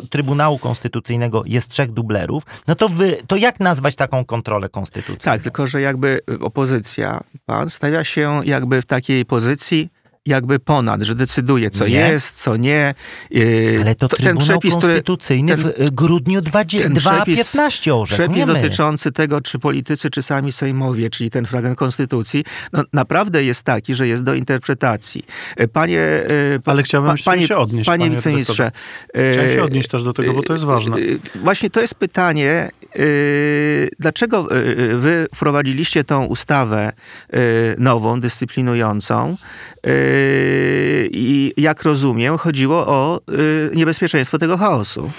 Trybunału Konstytucyjnego jest trzech dublerów, no to, wy, to jak nazwać taką kontrolę konstytucyjną? Tak, tylko że jakby opozycja, pan stawia się jakby w takim takiej pozycji jakby ponad, że decyduje, co nie? jest, co nie. Yy, Ale to, to Trybunał ten przepis, Konstytucyjny ten, w y, grudniu 2015 orzekł. Przepis dotyczący tego, czy politycy, czy sami sejmowie, czyli ten fragment Konstytucji, no, naprawdę jest taki, że jest do interpretacji. E, panie... Yy, Ale chciałbym pa, panie, się odnieść, panie, panie wiceministrze. Chciałem się e, odnieść też do tego, bo to jest ważne. Yy, właśnie to jest pytanie, Yy, dlaczego yy, yy, wy wprowadziliście tą ustawę nową, dyscyplinującą? I jak rozumiem, chodziło o niebezpieczeństwo tego chaosu.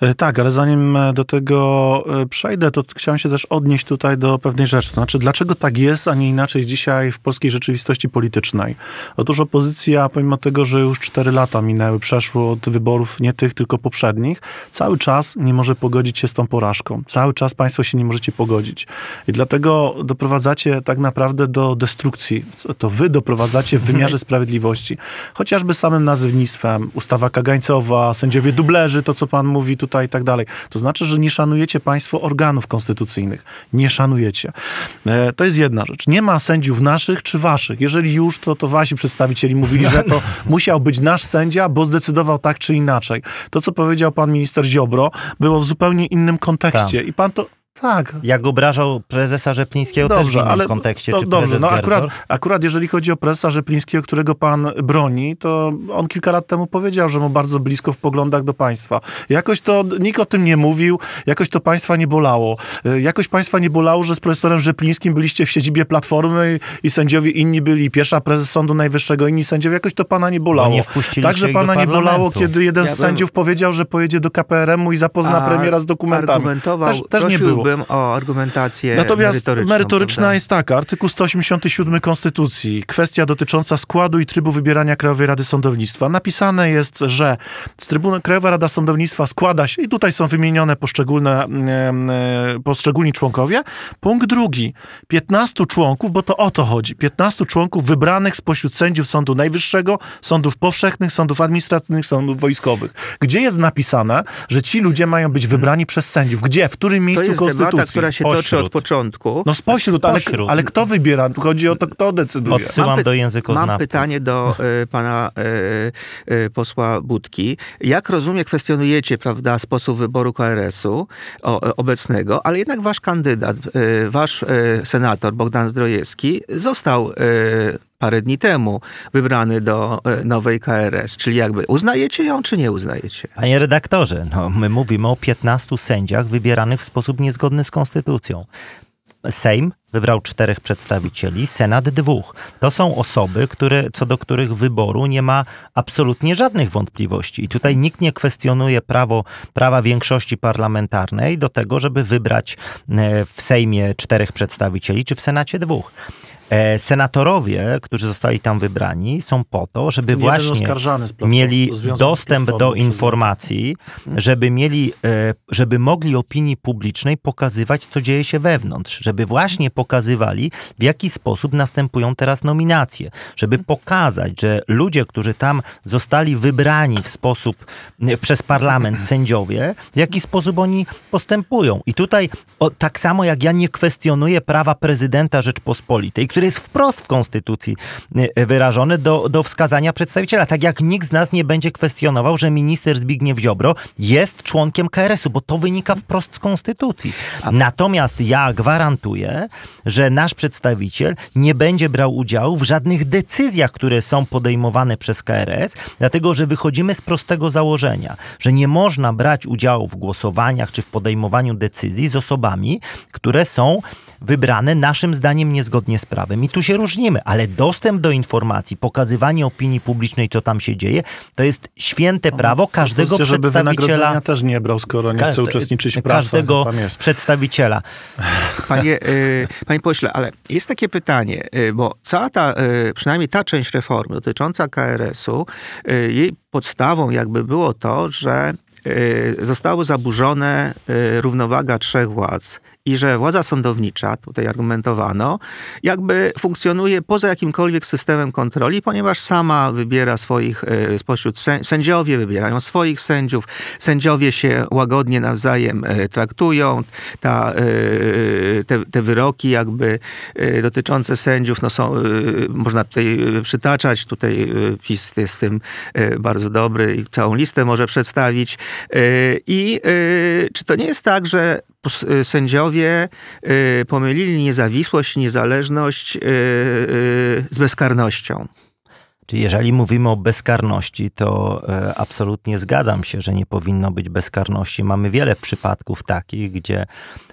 E, tak, ale zanim e, do tego e, przejdę, to chciałem się też odnieść tutaj do pewnej rzeczy. znaczy, dlaczego tak jest, a nie inaczej dzisiaj w polskiej rzeczywistości politycznej? Otóż opozycja, pomimo tego, że już cztery lata minęły, przeszło od wyborów nie tych, tylko poprzednich, cały czas nie może pogodzić się z tą porażką. Cały czas państwo się nie możecie pogodzić. I dlatego doprowadzacie tak naprawdę do destrukcji. To wy doprowadzacie w wymiarze sprawiedliwości. Chociażby samym nazywnictwem, ustawa kagańcowa, sędziowie dublerzy, to co pan mówi tutaj, i tak dalej. To znaczy, że nie szanujecie państwo organów konstytucyjnych. Nie szanujecie. E, to jest jedna rzecz. Nie ma sędziów naszych czy waszych. Jeżeli już, to, to wasi przedstawicieli mówili, że to musiał być nasz sędzia, bo zdecydował tak czy inaczej. To, co powiedział pan minister Ziobro, było w zupełnie innym kontekście. I pan to tak. Jak obrażał prezesa Rzeplińskiego dobrze, też w ale, kontekście, czy dobrze, no akurat, akurat jeżeli chodzi o prezesa Rzeplińskiego, którego pan broni, to on kilka lat temu powiedział, że mu bardzo blisko w poglądach do państwa. Jakoś to nikt o tym nie mówił, jakoś to państwa nie bolało. E, jakoś państwa nie bolało, że z profesorem Rzeplińskim byliście w siedzibie Platformy i, i sędziowie inni byli, pierwsza prezes Sądu Najwyższego, inni sędziowie, jakoś to pana nie bolało. No Także pana nie bolało, kiedy jeden ja z sędziów powiedział, że pojedzie do KPRM-u i zapozna A, premiera z dokumentami. Też, też nie było prosiłbym o argumentację Natomiast merytoryczną. merytoryczna prawda? jest taka, artykuł 187 Konstytucji, kwestia dotycząca składu i trybu wybierania Krajowej Rady Sądownictwa. Napisane jest, że z Trybuna Krajowa Rada Sądownictwa składa się, i tutaj są wymienione poszczególne, e, poszczególni członkowie. Punkt drugi, 15 członków, bo to o to chodzi, 15 członków wybranych spośród sędziów Sądu Najwyższego, sądów powszechnych, sądów administracyjnych, sądów wojskowych. Gdzie jest napisane, że ci ludzie mają być wybrani przez sędziów? Gdzie? W którym miejscu konstytucji? debata, która się spośród. toczy od początku. No spośród, spośród. Ale, ale kto wybiera? Tu chodzi o to, kto decyduje. Odsyłam mam do językoznawców. Mam pytanie do y, pana y, y, posła Budki. Jak rozumiem, kwestionujecie prawda, sposób wyboru KRS-u o, obecnego, ale jednak wasz kandydat, wasz senator Bogdan Zdrojewski został parę dni temu wybrany do e, nowej KRS. Czyli jakby uznajecie ją, czy nie uznajecie? Panie redaktorze, no, my mówimy o 15 sędziach wybieranych w sposób niezgodny z konstytucją. Sejm wybrał czterech przedstawicieli, Senat dwóch. To są osoby, które, co do których wyboru nie ma absolutnie żadnych wątpliwości. I tutaj nikt nie kwestionuje prawo, prawa większości parlamentarnej do tego, żeby wybrać e, w Sejmie czterech przedstawicieli, czy w Senacie dwóch. E, senatorowie, którzy zostali tam wybrani, są po to, żeby właśnie mieli dostęp do informacji, mhm. żeby mieli, e, żeby mogli opinii publicznej pokazywać, co dzieje się wewnątrz, żeby właśnie pokazywali, w jaki sposób następują teraz nominacje, żeby mhm. pokazać, że ludzie, którzy tam zostali wybrani w sposób przez parlament sędziowie, w jaki sposób oni postępują. I tutaj o, tak samo jak ja nie kwestionuję prawa prezydenta Rzeczpospolitej, który który jest wprost w Konstytucji y, y, wyrażony do, do wskazania przedstawiciela. Tak jak nikt z nas nie będzie kwestionował, że minister Zbigniew Ziobro jest członkiem KRS-u, bo to wynika wprost z Konstytucji. Natomiast ja gwarantuję, że nasz przedstawiciel nie będzie brał udziału w żadnych decyzjach, które są podejmowane przez KRS, dlatego że wychodzimy z prostego założenia, że nie można brać udziału w głosowaniach czy w podejmowaniu decyzji z osobami, które są wybrane naszym zdaniem niezgodnie z prawem prawem i tu się różnimy, ale dostęp do informacji, pokazywanie opinii publicznej, co tam się dzieje, to jest święte no, prawo każdego Pozycja, żeby przedstawiciela. wynagrodzenia też nie brał, skoro nie chce uczestniczyć w pracy. Każdego no przedstawiciela. Panie, e, panie pośle, ale jest takie pytanie, e, bo cała ta, e, przynajmniej ta część reformy dotycząca KRS-u, jej podstawą jakby było to, że zostało zaburzone równowaga trzech władz i że władza sądownicza, tutaj argumentowano, jakby funkcjonuje poza jakimkolwiek systemem kontroli, ponieważ sama wybiera swoich e, spośród sędziowie, wybierają swoich sędziów, sędziowie się łagodnie nawzajem e, traktują, ta, e, te, te wyroki jakby dotyczące sędziów, no są, można tutaj przytaczać, tutaj PiS jest z tym bardzo dobry i całą listę może przedstawić. I czy to nie jest tak, że Y, sędziowie y, pomylili niezawisłość, niezależność y, z bezkarnością. Czy jeżeli mówimy o bezkarności, to e, absolutnie zgadzam się, że nie powinno być bezkarności. Mamy wiele przypadków takich, gdzie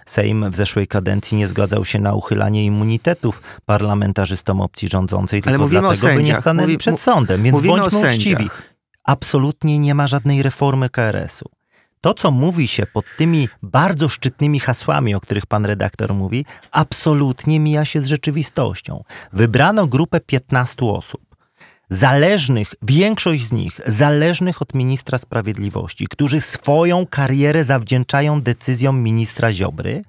Sejm w zeszłej kadencji nie zgadzał się na uchylanie immunitetów parlamentarzystom opcji rządzącej, tylko Ale mówimy dlatego, o sędziach. by nie stanęli Mówi, przed sądem. Więc bądźmy uczciwi. Absolutnie nie ma żadnej reformy KRS-u to, co mówi się pod tymi bardzo szczytnymi hasłami, o których pan redaktor mówi, absolutnie mija się z rzeczywistością. Wybrano grupę 15 osób. Zależnych, większość z nich zależnych od ministra sprawiedliwości, którzy swoją karierę zawdzięczają decyzjom ministra Ziobry,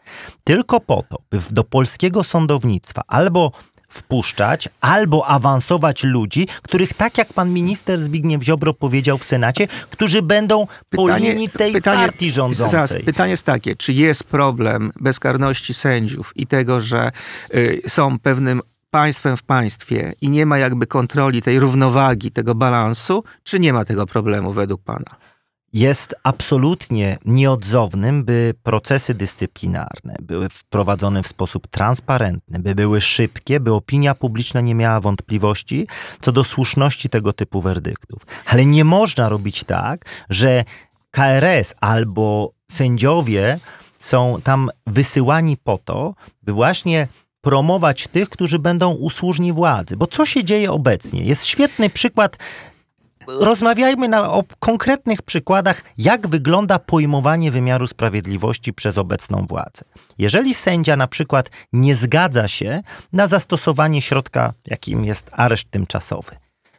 tylko po to, by do polskiego sądownictwa albo wpuszczać albo awansować ludzi, których tak jak pan minister Zbigniew Ziobro powiedział w Senacie, którzy będą pytanie, po linii tej pytanie, partii rządzącej. Zaraz, pytanie jest takie, czy jest problem bezkarności sędziów i tego, że y, są pewnym państwem w państwie i nie ma jakby kontroli tej równowagi, tego balansu, czy nie ma tego problemu według pana? jest absolutnie nieodzownym, by procesy dyscyplinarne były wprowadzone w sposób transparentny, by były szybkie, by opinia publiczna nie miała wątpliwości co do słuszności tego typu werdyktów. Ale nie można robić tak, że KRS albo sędziowie są tam wysyłani po to, by właśnie promować tych, którzy będą usłużni władzy. Bo co się dzieje obecnie? Jest świetny przykład rozmawiajmy na, o konkretnych przykładach, jak wygląda pojmowanie wymiaru sprawiedliwości przez obecną władzę. Jeżeli sędzia na przykład nie zgadza się na zastosowanie środka, jakim jest areszt tymczasowy,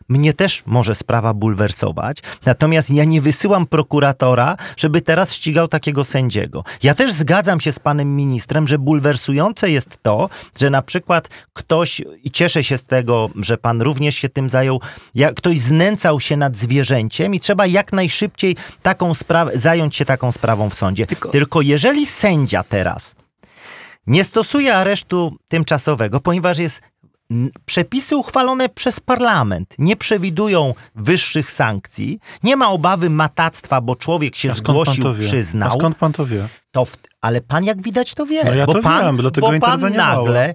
mnie też może sprawa bulwersować, natomiast ja nie wysyłam prokuratora, żeby teraz ścigał takiego sędziego. Ja też zgadzam się z panem ministrem, że bulwersujące jest to, że na przykład ktoś, i cieszę się z tego, że pan również się tym zajął, jak ktoś znęcał się nad zwierzęciem i trzeba jak najszybciej taką sprawę, zająć się taką sprawą w sądzie. Tylko, Tylko jeżeli sędzia teraz nie stosuje aresztu tymczasowego, ponieważ jest przepisy uchwalone przez parlament nie przewidują wyższych sankcji, nie ma obawy matactwa, bo człowiek się zgłosił, przyznał. A skąd pan to wie? To w... ale pan jak widać to wie. No ja bo to pan, wiem, dlatego bo pan nagle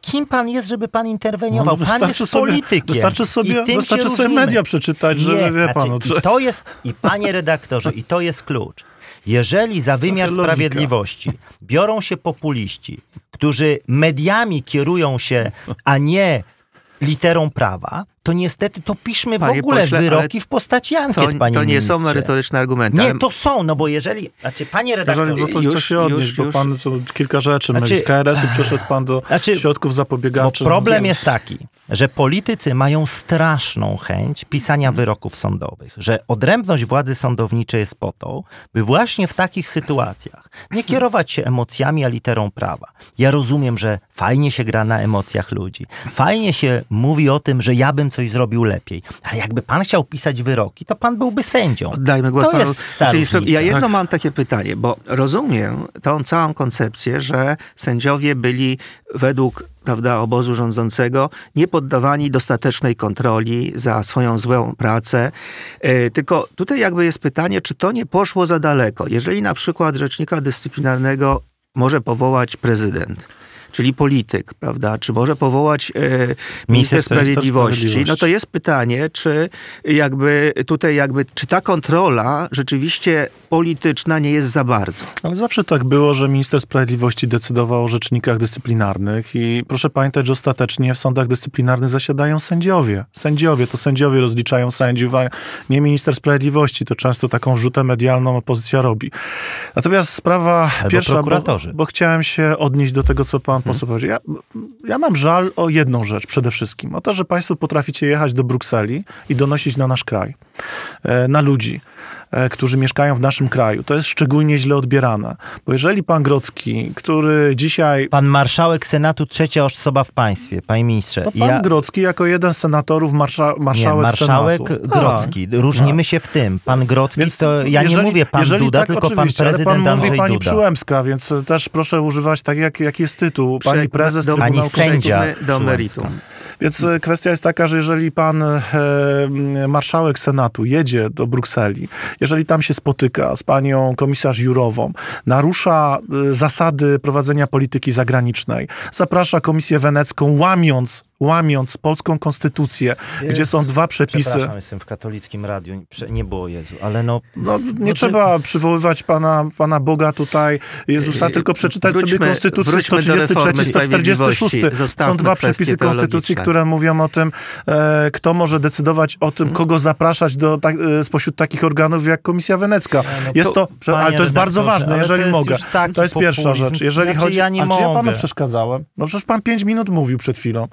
kim pan jest, żeby pan interweniował? No, pan jest politykiem. Sobie, wystarczy sobie, wystarczy sobie media przeczytać, że nie, wie pan. Znaczy, o, i to jest, I panie redaktorze, i to jest klucz. Jeżeli za wymiar sprawiedliwości biorą się populiści, którzy mediami kierują się, a nie literą prawa, to niestety to piszmy Panie w ogóle pośle, wyroki w postaci ankiet, to, panie To nie ministrze. są merytoryczne argumenty. Nie, ale... to są, no bo jeżeli... Znaczy, panie redaktorze... No to już, się odnieść, już, bo pan to kilka rzeczy. Znaczy, z KRS-u przeszedł pan do znaczy, środków zapobiegawczych. problem więc... jest taki, że politycy mają straszną chęć pisania wyroków sądowych, że odrębność władzy sądowniczej jest po to, by właśnie w takich sytuacjach nie kierować się emocjami, a literą prawa. Ja rozumiem, że fajnie się gra na emocjach ludzi. Fajnie się mówi o tym, że ja bym coś zrobił lepiej. Ale jakby pan chciał pisać wyroki, to pan byłby sędzią. Oddajmy głos to panu Ja jedno tak. mam takie pytanie, bo rozumiem tą całą koncepcję, że sędziowie byli według prawda, obozu rządzącego, nie poddawani dostatecznej kontroli za swoją złą pracę. E, tylko tutaj jakby jest pytanie, czy to nie poszło za daleko? Jeżeli na przykład rzecznika dyscyplinarnego może powołać prezydent, czyli polityk, prawda? Czy może powołać e, minister, sprawiedliwości? sprawiedliwości? No to jest pytanie, czy jakby tutaj jakby, czy ta kontrola rzeczywiście polityczna nie jest za bardzo? Ale zawsze tak było, że minister sprawiedliwości decydował o rzecznikach dyscyplinarnych i proszę pamiętać, że ostatecznie w sądach dyscyplinarnych zasiadają sędziowie. Sędziowie, to sędziowie rozliczają sędziów, a nie minister sprawiedliwości. To często taką wrzutę medialną opozycja robi. Natomiast sprawa Albo pierwsza, bo, bo chciałem się odnieść do tego, co pan sposób powiedzieć. Ja, ja mam żal o jedną rzecz przede wszystkim. O to, że państwo potraficie jechać do Brukseli i donosić na nasz kraj, e, na ludzi. E, którzy mieszkają w naszym kraju. To jest szczególnie źle odbierane. Bo jeżeli pan Grocki, który dzisiaj... Pan marszałek Senatu, trzecia osoba w państwie, panie ministrze. No pan ja... Grocki jako jeden z senatorów, marsza... marszałek, nie, marszałek Senatu. Grocki. A, tak. Różnimy a. Tak. się w tym. Pan Grocki więc to... Ja jeżeli, nie mówię pan Duda, tak, tylko pan prezydent pan mówi pani Duda. Przyłębska, więc też proszę używać tak, jak, jak jest tytuł. Pani prezes do, Trybunału Pani sędzia do meritum. Więc e, kwestia jest taka, że jeżeli pan e, marszałek Senatu jedzie do Brukseli, jeżeli tam się spotyka z panią komisarz Jurową, narusza y, zasady prowadzenia polityki zagranicznej, zaprasza Komisję Wenecką, łamiąc łamiąc polską konstytucję, Jezu. gdzie są dwa przepisy. Przepraszam, jestem w katolickim radiu, nie było Jezu, ale no... no nie no, trzeba czy... przywoływać Pana, Pana Boga tutaj, Jezusa, yy, tylko przeczytać wróćmy, sobie Konstytucję 133, 146. Są dwa przepisy Konstytucji, które mówią o tym, e, kto może decydować o tym, mhm. kogo zapraszać do, e, spośród takich organów jak Komisja Wenecka. no, jest to, to ale to jest bardzo ważne, jeżeli mogę. To jest pierwsza rzecz. Jeżeli znaczy, chodzi... Ja nie a, mogę. ja Panu przeszkadzałem? No przecież Pan pięć minut mówił przed chwilą.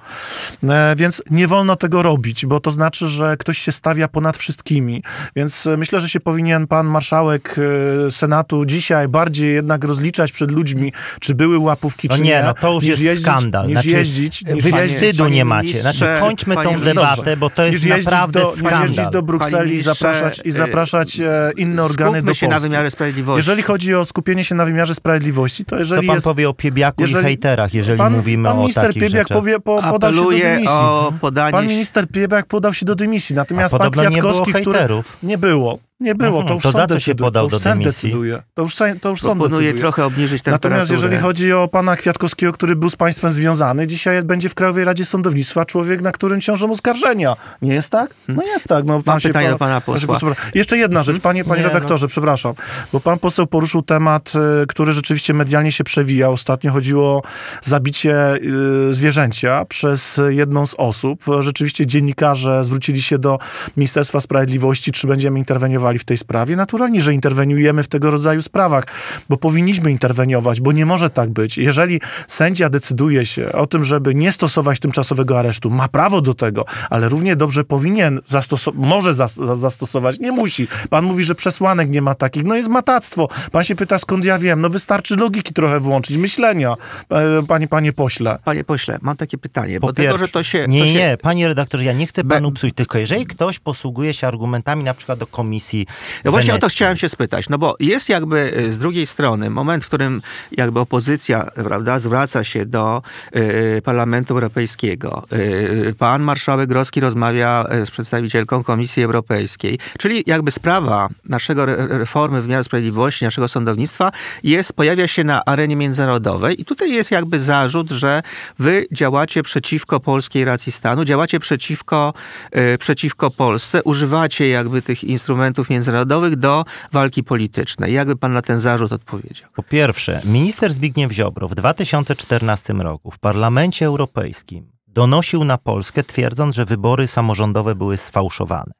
E, więc nie wolno tego robić, bo to znaczy, że ktoś się stawia ponad wszystkimi. Więc e, myślę, że się powinien pan marszałek e, Senatu dzisiaj bardziej jednak rozliczać przed ludźmi, czy były łapówki, no czy nie. nie no to już jest jeździć, skandal. Niż znaczy, jeździć, niż panie, nie macie. Znaczy, kończmy tą debatę, bo to jest naprawdę do, skandal. Niż jeździć do Brukseli i zapraszać, i y, zapraszać inne organy do Polski. się na wymiarze sprawiedliwości. Jeżeli chodzi o skupienie się na wymiarze sprawiedliwości, to jeżeli Co pan jest, powie o Piebiaku jeżeli, i hejterach, jeżeli pan, mówimy pan o takich Pan minister Piebiak powie, po, podał apeluje o podanie... Pan minister Piebak podał się do dymisji, natomiast pan Kwiatkowski, nie było który... Nie było. Nie było, mhm, to już to za to się podał do Decyduje. To już, to już sąd decyduje. trochę obniżyć temperaturę. Natomiast jeżeli chodzi o pana Kwiatkowskiego, który był z państwem związany, dzisiaj będzie w Krajowej Radzie Sądownictwa człowiek, na którym ciążą oskarżenia. Nie jest tak? Hmm. No jest tak. No, Mam pytanie po, do pana posła. Jeszcze jedna rzecz, mhm. panie, panie Nie, no. redaktorze, no. przepraszam, bo pan poseł poruszył temat, y, który rzeczywiście medialnie się przewija. Ostatnio chodziło o zabicie y, zwierzęcia przez jedną z osób. Rzeczywiście dziennikarze zwrócili się do Ministerstwa Sprawiedliwości, czy będziemy interweniowali w tej sprawie. Naturalnie, że interweniujemy w tego rodzaju sprawach, bo powinniśmy interweniować, bo nie może tak być. Jeżeli sędzia decyduje się o tym, żeby nie stosować tymczasowego aresztu, ma prawo do tego, ale równie dobrze powinien, zastosować, może zas zastosować, nie musi. Pan mówi, że przesłanek nie ma takich. No jest matactwo. Pan się pyta, skąd ja wiem? No wystarczy logiki trochę włączyć, myślenia, e, panie, panie pośle. Panie pośle, mam takie pytanie, po bo pierwsze, tego, że to się... Nie, to się... nie, panie redaktorze, ja nie chcę panu psuć, tylko jeżeli ktoś posługuje się argumentami na przykład do komisji no właśnie o to chciałem się spytać, no bo jest jakby y, z drugiej strony moment, w którym jakby opozycja, prawda, zwraca się do y, y Parlamentu Europejskiego. Y, y pan marszałek Groski rozmawia z przedstawicielką Komisji Europejskiej, czyli jakby sprawa naszego reformy wymiaru sprawiedliwości, naszego sądownictwa jest, pojawia się na arenie międzynarodowej i tutaj jest jakby zarzut, że wy działacie przeciwko polskiej racji stanu, działacie przeciwko, y, przeciwko Polsce, używacie jakby tych instrumentów konfliktów międzynarodowych do walki politycznej. Jakby pan na ten zarzut odpowiedział? Po pierwsze, minister Zbigniew Ziobro w 2014 roku w Parlamencie Europejskim donosił na Polskę, twierdząc, że wybory samorządowe były sfałszowane.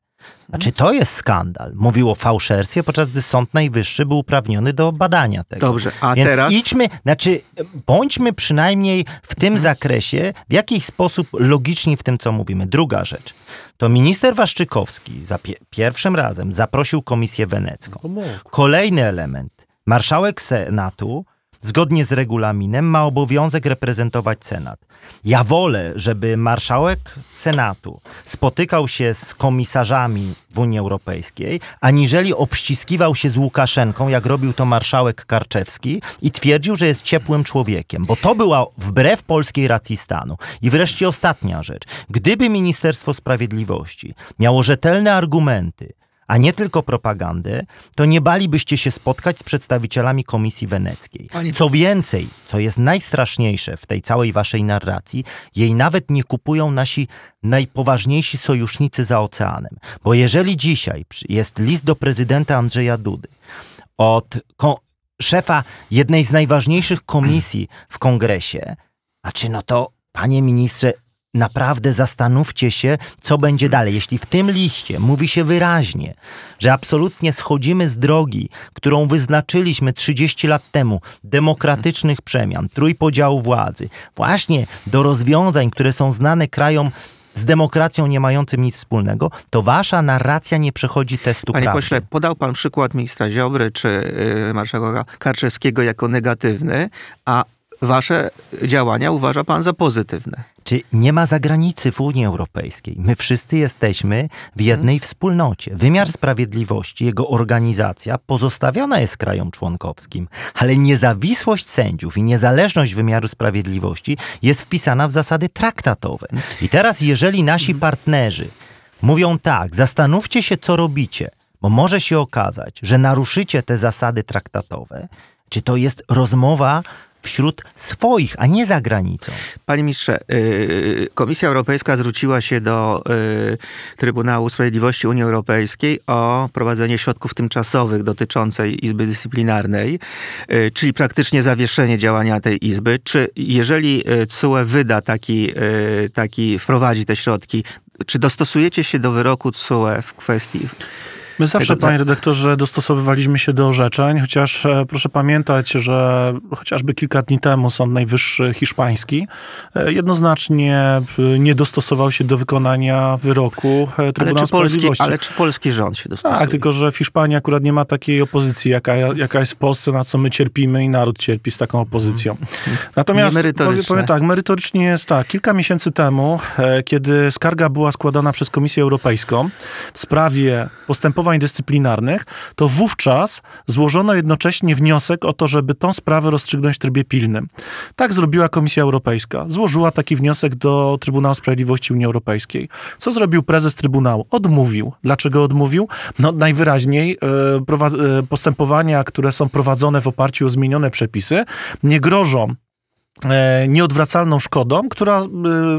Znaczy to jest skandal. Mówił o fałszerstwie, podczas gdy Sąd Najwyższy był uprawniony do badania tego. Dobrze, a Więc teraz... idźmy, znaczy bądźmy przynajmniej w tym mhm. zakresie w jakiś sposób logiczni w tym, co mówimy. Druga rzecz, to minister Waszczykowski za pie pierwszym razem zaprosił Komisję Wenecką. No Kolejny element, marszałek Senatu zgodnie z regulaminem ma obowiązek reprezentować Senat. Ja wolę, żeby marszałek Senatu spotykał się z komisarzami w Unii Europejskiej, aniżeli obściskiwał się z Łukaszenką, jak robił to marszałek Karczewski i twierdził, że jest ciepłym człowiekiem, bo to była wbrew polskiej racji stanu. I wreszcie ostatnia rzecz. Gdyby Ministerstwo Sprawiedliwości miało rzetelne argumenty, a nie tylko propagandy, to nie balibyście się spotkać z przedstawicielami Komisji Weneckiej. Co więcej, co jest najstraszniejsze w tej całej waszej narracji, jej nawet nie kupują nasi najpoważniejsi sojusznicy za oceanem. Bo jeżeli dzisiaj jest list do prezydenta Andrzeja Dudy od szefa jednej z najważniejszych komisji w kongresie, a czy no to, panie ministrze, naprawdę zastanówcie się, co będzie dalej. Jeśli w tym liście mówi się wyraźnie, że absolutnie schodzimy z drogi, którą wyznaczyliśmy 30 lat temu, demokratycznych przemian, trójpodziału władzy, właśnie do rozwiązań, które są znane krajom z demokracją nie mającym nic wspólnego, to wasza narracja nie przechodzi testu Panie prawdy. pośle, podał pan przykład ministra Ziobry czy yy, marszałka Karczewskiego jako negatywny, a wasze działania uważa pan za pozytywne. Czy nie ma zagranicy w Unii Europejskiej? My wszyscy jesteśmy w mhm. jednej wspólnocie. Wymiar sprawiedliwości, jego organizacja pozostawiona jest krajom członkowskim, ale niezawisłość sędziów i niezależność wymiaru sprawiedliwości jest wpisana w zasady traktatowe. I teraz, jeżeli nasi mhm. partnerzy mówią tak, zastanówcie się, co robicie, bo może się okazać, że naruszycie te zasady traktatowe, czy to jest rozmowa wśród swoich, a nie za granicą. Panie ministrze, y, Komisja Europejska zwróciła się do y, Trybunału Sprawiedliwości Unii Europejskiej o prowadzenie środków tymczasowych dotyczącej Izby Dyscyplinarnej, y, czyli praktycznie zawieszenie działania tej Izby. Czy jeżeli CUE wyda taki, taki wprowadzi te środki, czy dostosujecie się do wyroku CUE w kwestii My zawsze, panie redaktorze, dostosowywaliśmy się do orzeczeń, chociaż e, proszę pamiętać, że chociażby kilka dni temu Sąd Najwyższy hiszpański e, jednoznacznie e, nie dostosował się do wykonania wyroku Trybunału ale Sprawiedliwości. ale czy polski rząd się dostosuje? Tak, tylko że w Hiszpanii akurat nie ma takiej opozycji, jaka, jaka jest w Polsce, na co my cierpimy i naród cierpi z taką opozycją. Mhm. Natomiast powiem, powiem tak, merytorycznie jest tak. Kilka miesięcy temu, kiedy skarga była składana przez Komisję Europejską w sprawie postępowania postępowań dyscyplinarnych, to wówczas złożono jednocześnie wniosek o to, żeby tą sprawę rozstrzygnąć w trybie pilnym. Tak zrobiła Komisja Europejska. Złożyła taki wniosek do Trybunału Sprawiedliwości Unii Europejskiej. Co zrobił prezes Trybunału? Odmówił. Dlaczego odmówił? No najwyraźniej e, e, postępowania, które są prowadzone w oparciu o zmienione przepisy, nie grożą E, nieodwracalną szkodą, która e,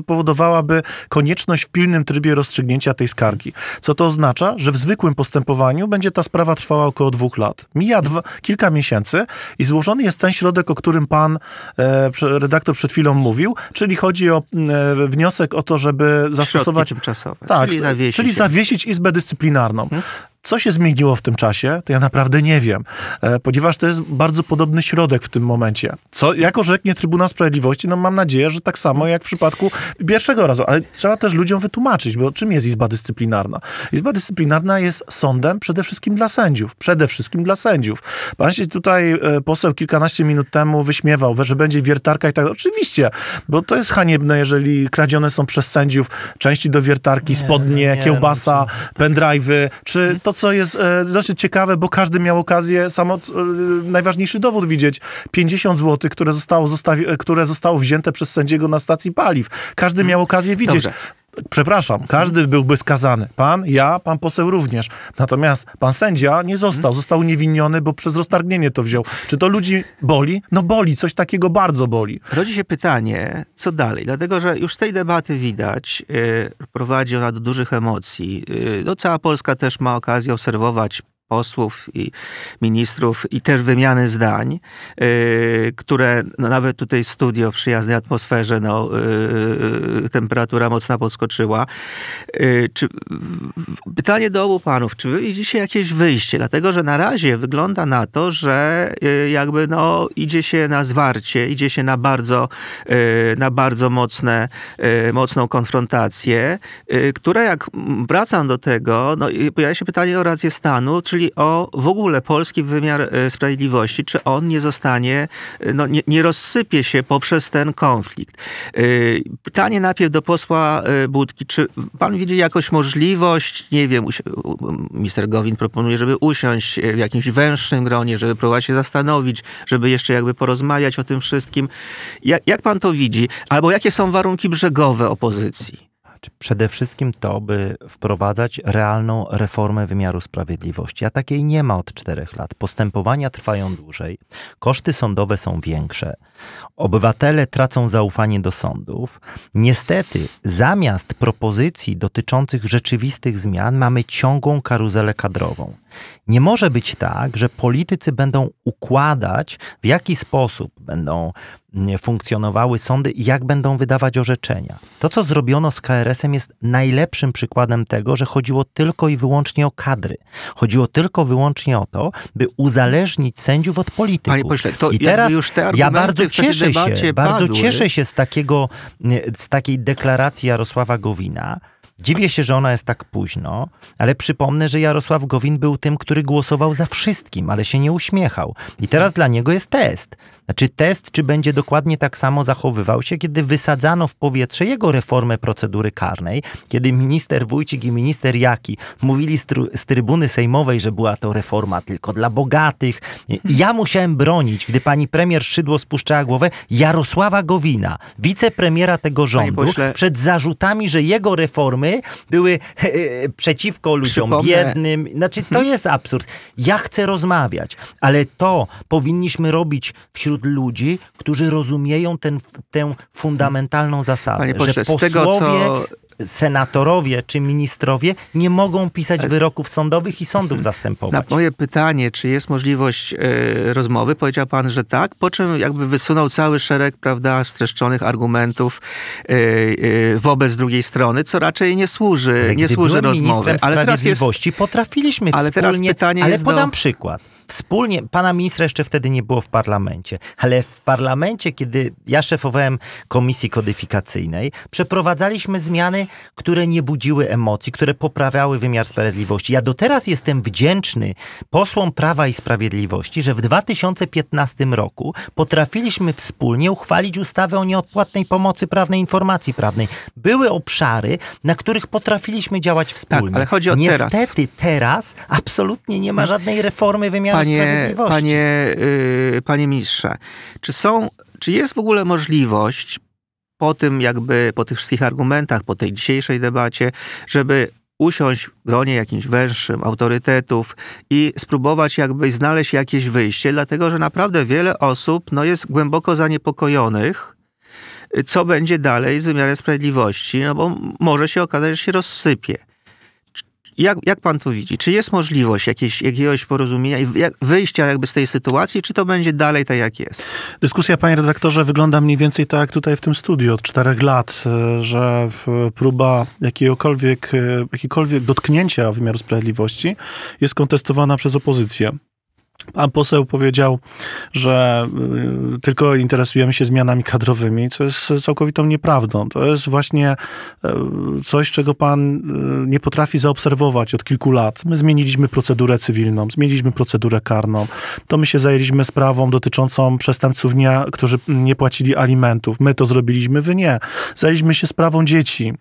powodowałaby konieczność w pilnym trybie rozstrzygnięcia tej skargi. Co to oznacza, że w zwykłym postępowaniu będzie ta sprawa trwała około dwóch lat. Mija dwa, kilka miesięcy i złożony jest ten środek, o którym pan e, redaktor przed chwilą mówił, czyli chodzi o wniosek o to żeby zastosować... Środki tymczasowe, tak, czyli zawiesić. Czyli zawiesić Izbę Dyscyplinarną. Hmm? Co się zmieniło w tym czasie, to ja naprawdę nie wiem, e, ponieważ to jest bardzo podobny środek w tym momencie. Co, jak orzeknie Trybunał Sprawiedliwości, no mam nadzieję, że tak samo jak w przypadku pierwszego razu, ale trzeba też ludziom wytłumaczyć, bo czym jest Izba Dyscyplinarna? Izba Dyscyplinarna jest sądem przede wszystkim dla sędziów. Przede wszystkim dla sędziów. Pan się tutaj e, poseł kilkanaście minut temu wyśmiewał, że będzie wiertarka i tak Oczywiście, bo to jest haniebne, jeżeli kradzione są przez sędziów części do wiertarki, spodnie, no nie, no kiełbasa, pendrive'y, czy to co jest e, znaczy ciekawe, bo każdy miał okazję samo e, najważniejszy dowód widzieć. 50 zł, które zostało, zostawi, e, które zostało wzięte przez sędziego na stacji paliw. Każdy miał okazję widzieć. Dobrze. Przepraszam, każdy byłby skazany. Pan, ja, pan poseł również. Natomiast pan sędzia nie został. Mhm. Został uniewinniony, bo przez roztargnienie to wziął. Czy to ludzi boli? No boli, coś takiego bardzo boli. Rodzi się pytanie, co dalej? Dlatego, że już z tej debaty widać, yy, prowadzi ona do dużych emocji. Yy, no, cała Polska też ma okazję obserwować posłów i ministrów i też wymiany zdań, yy, które no, nawet tutaj studio w przyjaznej atmosferze, no, yy, temperatura mocno podskoczyła. Yy, czy, pytanie do obu panów, czy wy widzicie jakieś wyjście? Dlatego, że na razie wygląda na to, że y, jakby no, idzie się na zwarcie, idzie się na bardzo, y, na bardzo mocne, mocną konfrontację, która jak wracam do tego, no, pojawia się pytanie o rację stanu, czyli czyli o w ogóle polski wymiar e, sprawiedliwości, czy on nie zostanie, e, no, nie, nie rozsypie się poprzez ten konflikt. E, pytanie najpierw do posła Budki. Czy pan widzi jakoś możliwość, nie wiem, minister Gowin proponuje, żeby usiąść w jakimś węższym gronie, żeby próbować się zastanowić, żeby jeszcze jakby porozmawiać o tym wszystkim. Jak, jak pan to widzi? Albo jakie są warunki brzegowe opozycji? rzecz. Przede wszystkim to, by wprowadzać realną reformę wymiaru sprawiedliwości. A takiej nie ma od czterech lat. Postępowania trwają dłużej, koszty sądowe są większe, obywatele tracą zaufanie do sądów. Niestety, zamiast propozycji dotyczących rzeczywistych zmian, mamy ciągłą karuzelę kadrową. Nie może być tak, że politycy będą układać, w jaki sposób będą funkcjonowały sądy i jak będą wydawać orzeczenia. To, co zrobiono z KRS-em, jest najlepszym przykładem tego, że chodziło tylko i wyłącznie o kadry. Chodziło tylko wyłącznie o to, by uzależnić sędziów od polityków. Panie pośle, to I teraz już te ja bardzo cieszę się, bardzo cieszę się z, takiego, z takiej deklaracji Jarosława Gowina, Dziwię się, że ona jest tak późno, ale przypomnę, że Jarosław Gowin był tym, który głosował za wszystkim, ale się nie uśmiechał. I teraz dla niego jest test. Znaczy test, czy będzie dokładnie tak samo zachowywał się, kiedy wysadzano w powietrze jego reformę procedury karnej, kiedy minister Wójcik i minister Jaki mówili z, z trybuny sejmowej, że była to reforma tylko dla bogatych. Ja musiałem bronić, gdy pani premier Szydło spuszczała głowę, Jarosława Gowina, wicepremiera tego rządu, przed zarzutami, że jego reformy były e, e, przeciwko ludziom Przypomnę. biednym. Znaczy to jest absurd. Ja chcę rozmawiać, ale to powinniśmy robić wśród wśród ludzi, którzy rozumieją ten, tę fundamentalną zasadę, Panie pośle, że posłowie z tego, co senatorowie czy ministrowie nie mogą pisać wyroków sądowych i sądów mhm. zastępować. Na moje pytanie, czy jest możliwość y, rozmowy, powiedział pan, że tak, po czym jakby wysunął cały szereg, prawda, streszczonych argumentów y, y, wobec drugiej strony, co raczej nie służy, ale nie służy rozmowie. Ale teraz jest potrafiliśmy ale teraz pytanie ale podam do... przykład wspólnie, pana ministra jeszcze wtedy nie było w parlamencie, ale w parlamencie, kiedy ja szefowałem komisji kodyfikacyjnej, przeprowadzaliśmy zmiany które nie budziły emocji, które poprawiały wymiar sprawiedliwości. Ja do teraz jestem wdzięczny posłom Prawa i Sprawiedliwości, że w 2015 roku potrafiliśmy wspólnie uchwalić ustawę o nieodpłatnej pomocy prawnej, informacji prawnej. Były obszary, na których potrafiliśmy działać wspólnie. Tak, ale chodzi o Niestety, teraz. Niestety teraz absolutnie nie ma żadnej reformy wymiaru panie, sprawiedliwości. Panie, yy, panie ministrze, czy są czy jest w ogóle możliwość po tym jakby, po tych wszystkich argumentach, po tej dzisiejszej debacie, żeby usiąść w gronie jakimś węższym autorytetów i spróbować jakby znaleźć jakieś wyjście, dlatego że naprawdę wiele osób no, jest głęboko zaniepokojonych, co będzie dalej z wymiarem sprawiedliwości, no bo może się okazać, że się rozsypie. Jak, jak pan to widzi? Czy jest możliwość jakiejś, jakiegoś porozumienia i jak, wyjścia jakby z tej sytuacji, czy to będzie dalej tak, jak jest? Dyskusja, panie redaktorze, wygląda mniej więcej tak tutaj w tym studiu od czterech lat, e, że próba jakiegokolwiek, e, jakiegokolwiek dotknięcia wymiaru sprawiedliwości jest kontestowana przez opozycję. Pan poseł powiedział, że y, tylko interesujemy się zmianami kadrowymi, co jest całkowitą nieprawdą. To jest właśnie y, coś, czego pan y, nie potrafi zaobserwować od kilku lat. My zmieniliśmy procedurę cywilną, zmieniliśmy procedurę karną. To my się zajęliśmy sprawą dotyczącą przestępców, nie, którzy nie płacili alimentów. My to zrobiliśmy, wy nie. Zajęliśmy się sprawą dzieci.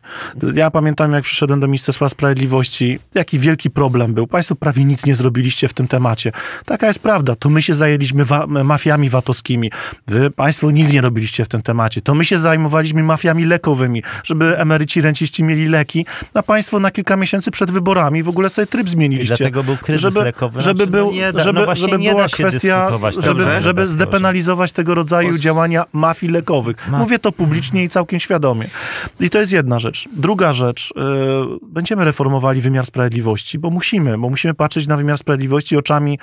Ja pamiętam, jak przyszedłem do Ministerstwa Sprawiedliwości, jaki wielki problem był. Państwo prawie nic nie zrobiliście w tym temacie. Tak taka jest prawda. To my się zajęliśmy wa mafiami VAT-owskimi. Wy państwo nic nie robiliście w tym temacie. To my się zajmowaliśmy mafiami lekowymi, żeby emeryci, renciści mieli leki, a państwo na kilka miesięcy przed wyborami w ogóle sobie tryb zmieniliście. I dlatego był kryzys żeby, lekowy. Żeby, znaczy, no był, no żeby, no żeby była kwestia, żeby, żeby, zdepenalizować tego rodzaju działania mafii lekowych. Ma... Mówię to publicznie i całkiem świadomie. I to jest jedna rzecz. Druga rzecz. Y, będziemy reformowali wymiar sprawiedliwości, bo musimy, bo musimy patrzeć na wymiar sprawiedliwości oczami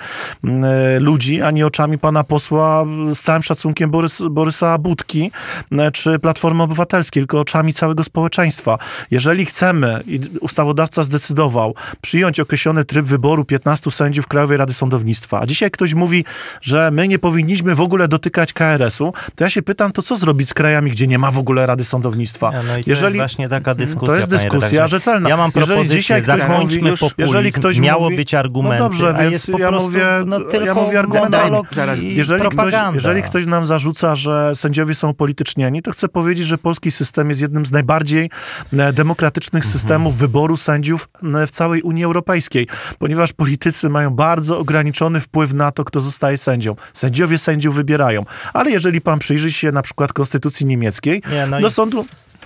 Mm, e, ludzi, ani oczami pana posła e, z całym szacunkiem Borys, Borysa Budki e, czy Platformy Obywatelskiej, tylko oczami całego społeczeństwa. Jeżeli chcemy, i ustawodawca zdecydował, przyjąć określony tryb wyboru 15 sędziów Krajowej Rady Sądownictwa, a dzisiaj ktoś mówi, że my nie powinniśmy w ogóle dotykać KRS-u, to ja się pytam, to co zrobić z krajami, gdzie nie ma w ogóle Rady Sądownictwa? no i to Jeżeli... jest właśnie taka mhm. dyskusja. To jest dyskusja rzetelna. Ja mam propozycję, jeżeli dzisiaj ktoś mówi, populizm, jeżeli ktoś miało mówi, być argumenty, no dobrze, więc jest po ja prostu, mówię, no tylko ja mówię argumentami. Zaraz, jeżeli, ktoś, jeżeli ktoś nam zarzuca, że sędziowie są upolitycznieni, to chcę powiedzieć, że polski system jest jednym z najbardziej e, demokratycznych mhm. systemów wyboru sędziów w całej Unii Europejskiej, ponieważ politycy mają bardzo ograniczony wpływ na to, kto zostaje sędzią. Sędziowie sędziów wybierają. Ale jeżeli pan przyjrzy się na przykład konstytucji niemieckiej, Nie, no do sądu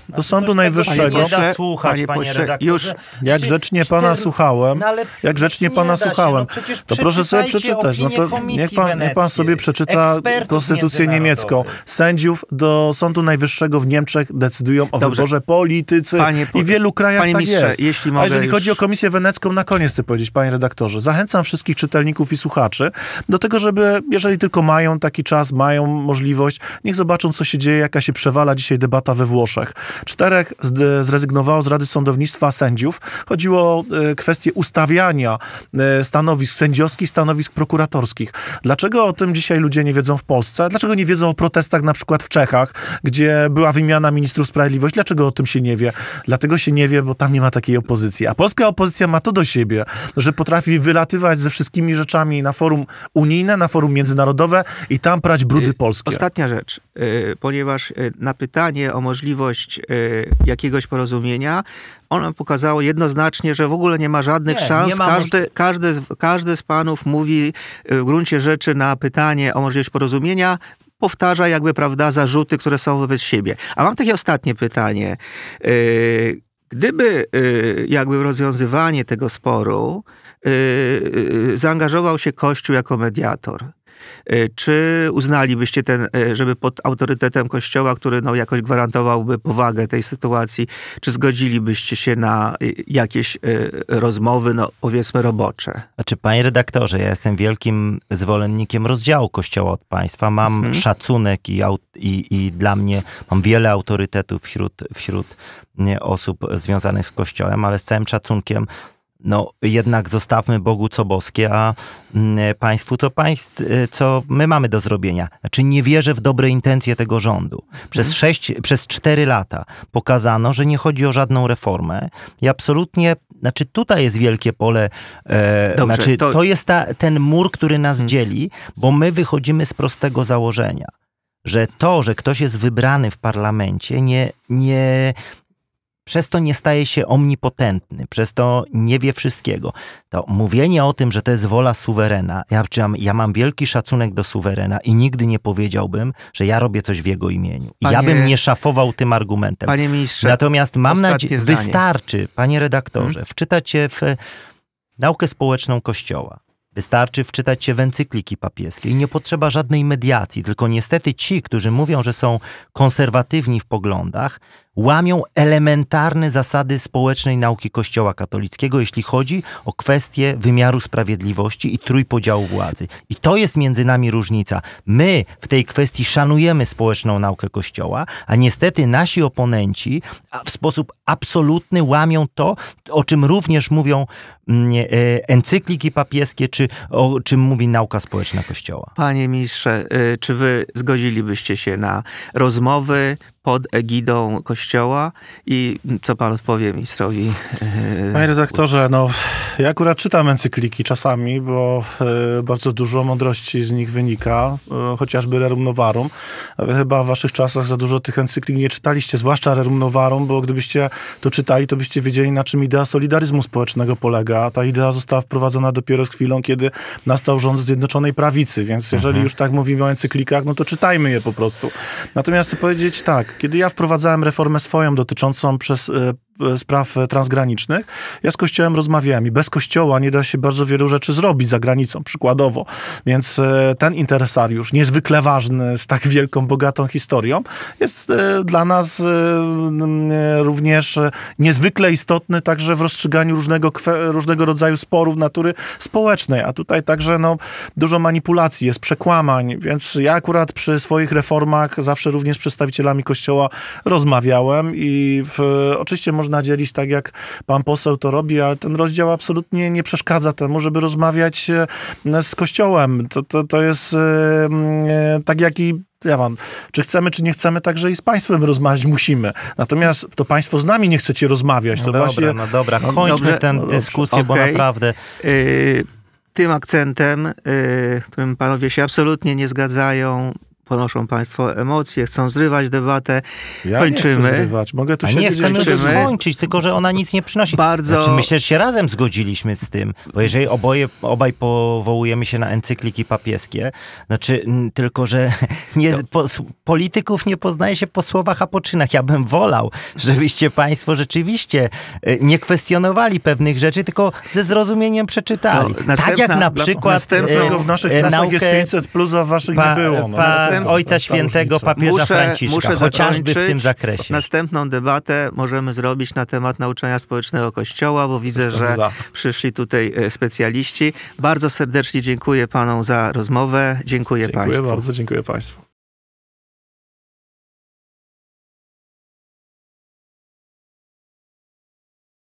do Sądu Najwyższego. Nie da słuchać, panie, panie redaktorze. Już, jak grzecznie pana słuchałem, no jak grzecznie pana no słuchałem, no to proszę sobie przeczytać. No to niech pan, niech pan sobie przeczyta konstytucję niemiecką. Sędziów do Sądu Najwyższego w Niemczech decydują o Dobrze. wyborze politycy panie, i w wielu krajach panie tak mistrze, jest. Jeśli A jeżeli już... chodzi o Komisję Wenecką, na koniec chcę powiedzieć, panie redaktorze, zachęcam wszystkich czytelników i słuchaczy do tego, żeby, jeżeli tylko mają taki czas, mają możliwość, niech zobaczą, co się dzieje, jaka się przewala dzisiaj debata we Włoszech. Czterech zrezygnowało z Rady Sądownictwa sędziów. Chodziło o e, kwestię ustawiania e, stanowisk sędziowskich, stanowisk prokuratorskich. Dlaczego o tym dzisiaj ludzie nie wiedzą w Polsce? Dlaczego nie wiedzą o protestach na przykład w Czechach, gdzie była wymiana ministrów sprawiedliwości? Dlaczego o tym się nie wie? Dlatego się nie wie, bo tam nie ma takiej opozycji. A polska opozycja ma to do siebie, że potrafi wylatywać ze wszystkimi rzeczami na forum unijne, na forum międzynarodowe i tam prać brudy y, polskie. Ostatnia rzecz, y, ponieważ y, na pytanie o możliwość Y, jakiegoś porozumienia, ono pokazało jednoznacznie, że w ogóle nie ma żadnych nie, szans. Nie ma każdy, możli- każdy, każdy z panów mówi y, w gruncie rzeczy na pytanie o możliwość porozumienia, powtarza jakby, prawda, zarzuty, które są wobec siebie. A mam takie ostatnie pytanie. Y, gdyby jakby w rozwiązywanie tego sporu zaangażował się Kościół jako mediator, E, czy uznalibyście ten, e, żeby pod autorytetem Kościoła, który no jakoś gwarantowałby powagę tej sytuacji, czy zgodzilibyście się na e, jakieś rozmowy, no powiedzmy robocze? Znaczy, panie redaktorze, ja jestem wielkim zwolennikiem rozdziału Kościoła od państwa. Mam mhm. szacunek i, i, i dla mnie mam wiele autorytetów wśród, wśród osób związanych z Kościołem, ale z całym szacunkiem no jednak zostawmy Bogu co boskie, a mm, państwu co, państw, co my mamy do zrobienia. Znaczy nie wierzę w dobre intencje tego rządu. Przez, mhm. sześć, przez cztery lata pokazano, że nie chodzi o żadną reformę i absolutnie, znaczy tutaj jest wielkie pole, e, Dobrze, znaczy to, to jest ta, ten mur, który nas mhm. dzieli, bo my wychodzimy z prostego założenia że to, że ktoś jest wybrany w parlamencie, nie, nie, przez to nie staje się omnipotentny, przez to nie wie wszystkiego. To mówienie o tym, że to jest wola suwerena, ja, ja mam wielki szacunek do suwerena i nigdy nie powiedziałbym, że ja robię coś w jego imieniu. Panie, ja bym nie szafował tym argumentem. Panie ministrze, Natomiast mam nadzieję, wystarczy, panie redaktorze, hmm? wczytać się w naukę społeczną Kościoła. Wystarczy wczytać się w encykliki papieskie i nie potrzeba żadnej mediacji, tylko niestety ci, którzy mówią, że są konserwatywni w poglądach, łamią elementarne zasady społecznej nauki Kościoła katolickiego, jeśli chodzi o kwestie wymiaru sprawiedliwości i trójpodziału władzy. I to jest między nami różnica. My w tej kwestii szanujemy społeczną naukę Kościoła, a niestety nasi oponenci w sposób absolutny łamią to, o czym również mówią mm, e, encykliki papieskie, czy o czym mówi nauka społeczna Kościoła. Panie ministrze, y, czy wy zgodzilibyście się na rozmowy pod egidą kościoła i co pan odpowie ministrowi? E, Panie redaktorze, no ja akurat czytam encykliki czasami, bo e, bardzo dużo mądrości z nich wynika, e, chociażby Rerum Novarum. chyba w waszych czasach za dużo tych encyklik nie czytaliście, zwłaszcza Rerum Novarum, bo gdybyście to czytali, to byście wiedzieli, na czym idea solidaryzmu społecznego polega. Ta idea została wprowadzona dopiero z chwilą, kiedy nastał rząd Zjednoczonej Prawicy, więc jeżeli mhm. już tak mówimy o encyklikach, no to czytajmy je po prostu. Natomiast chcę powiedzieć tak, kiedy ja wprowadzałem reformę swoją dotyczącą przez, e, E, spraw e, transgranicznych. Ja z Kościołem rozmawiałem i bez Kościoła nie da się bardzo wielu rzeczy zrobić za granicą, przykładowo. Więc e, ten interesariusz, niezwykle ważny, z tak wielką, bogatą historią, jest dla nas również niezwykle istotny także w rozstrzyganiu różnego, różnego rodzaju sporów natury społecznej, a tutaj także no, dużo manipulacji jest, przekłamań, więc ja akurat przy swoich reformach zawsze również z przedstawicielami Kościoła rozmawiałem i w, oczywiście można można dzielić tak, jak pan poseł to robi, ale ten rozdział absolutnie nie przeszkadza temu, żeby rozmawiać e, z Kościołem. To, to, to jest e, e, tak jak i ja mam, czy chcemy, czy nie chcemy, także i z państwem rozmawiać musimy. Natomiast to państwo z nami nie chcecie rozmawiać. No to dobra, właśnie... no dobra, no, kończmy no, tę no, dyskusję, okay. bo naprawdę... Yy, tym akcentem, yy, którym panowie się absolutnie nie zgadzają, ponoszą państwo emocje, chcą zrywać debatę. Ja kończymy. Nie chcę zrywać. Mogę tu się nie chcemy kończymy. tylko że ona nic nie przynosi. Bardzo. Znaczy, myślę, że się razem zgodziliśmy z tym, bo jeżeli oboje, obaj powołujemy się na encykliki papieskie, znaczy tylko, że nie, po, polityków nie poznaje się po słowach, a po czynach. Ja bym wolał, żebyście państwo rzeczywiście y, nie kwestionowali pewnych rzeczy, tylko ze zrozumieniem przeczytali. To, następna, tak jak na przykład... Następnego y, w naszych czasach jest 500 plus, a waszych pa, nie było. No. Pa, Jestem Ojca Świętego Papieża muszę, Franciszka, muszę chociażby w tym zakresie. Następną debatę możemy zrobić na temat nauczania społecznego Kościoła, bo widzę, Jestem że za. przyszli tutaj e, specjaliści. Bardzo serdecznie dziękuję panom za rozmowę. Dziękuję, dziękuję Państwu. Dziękuję bardzo, dziękuję Państwu.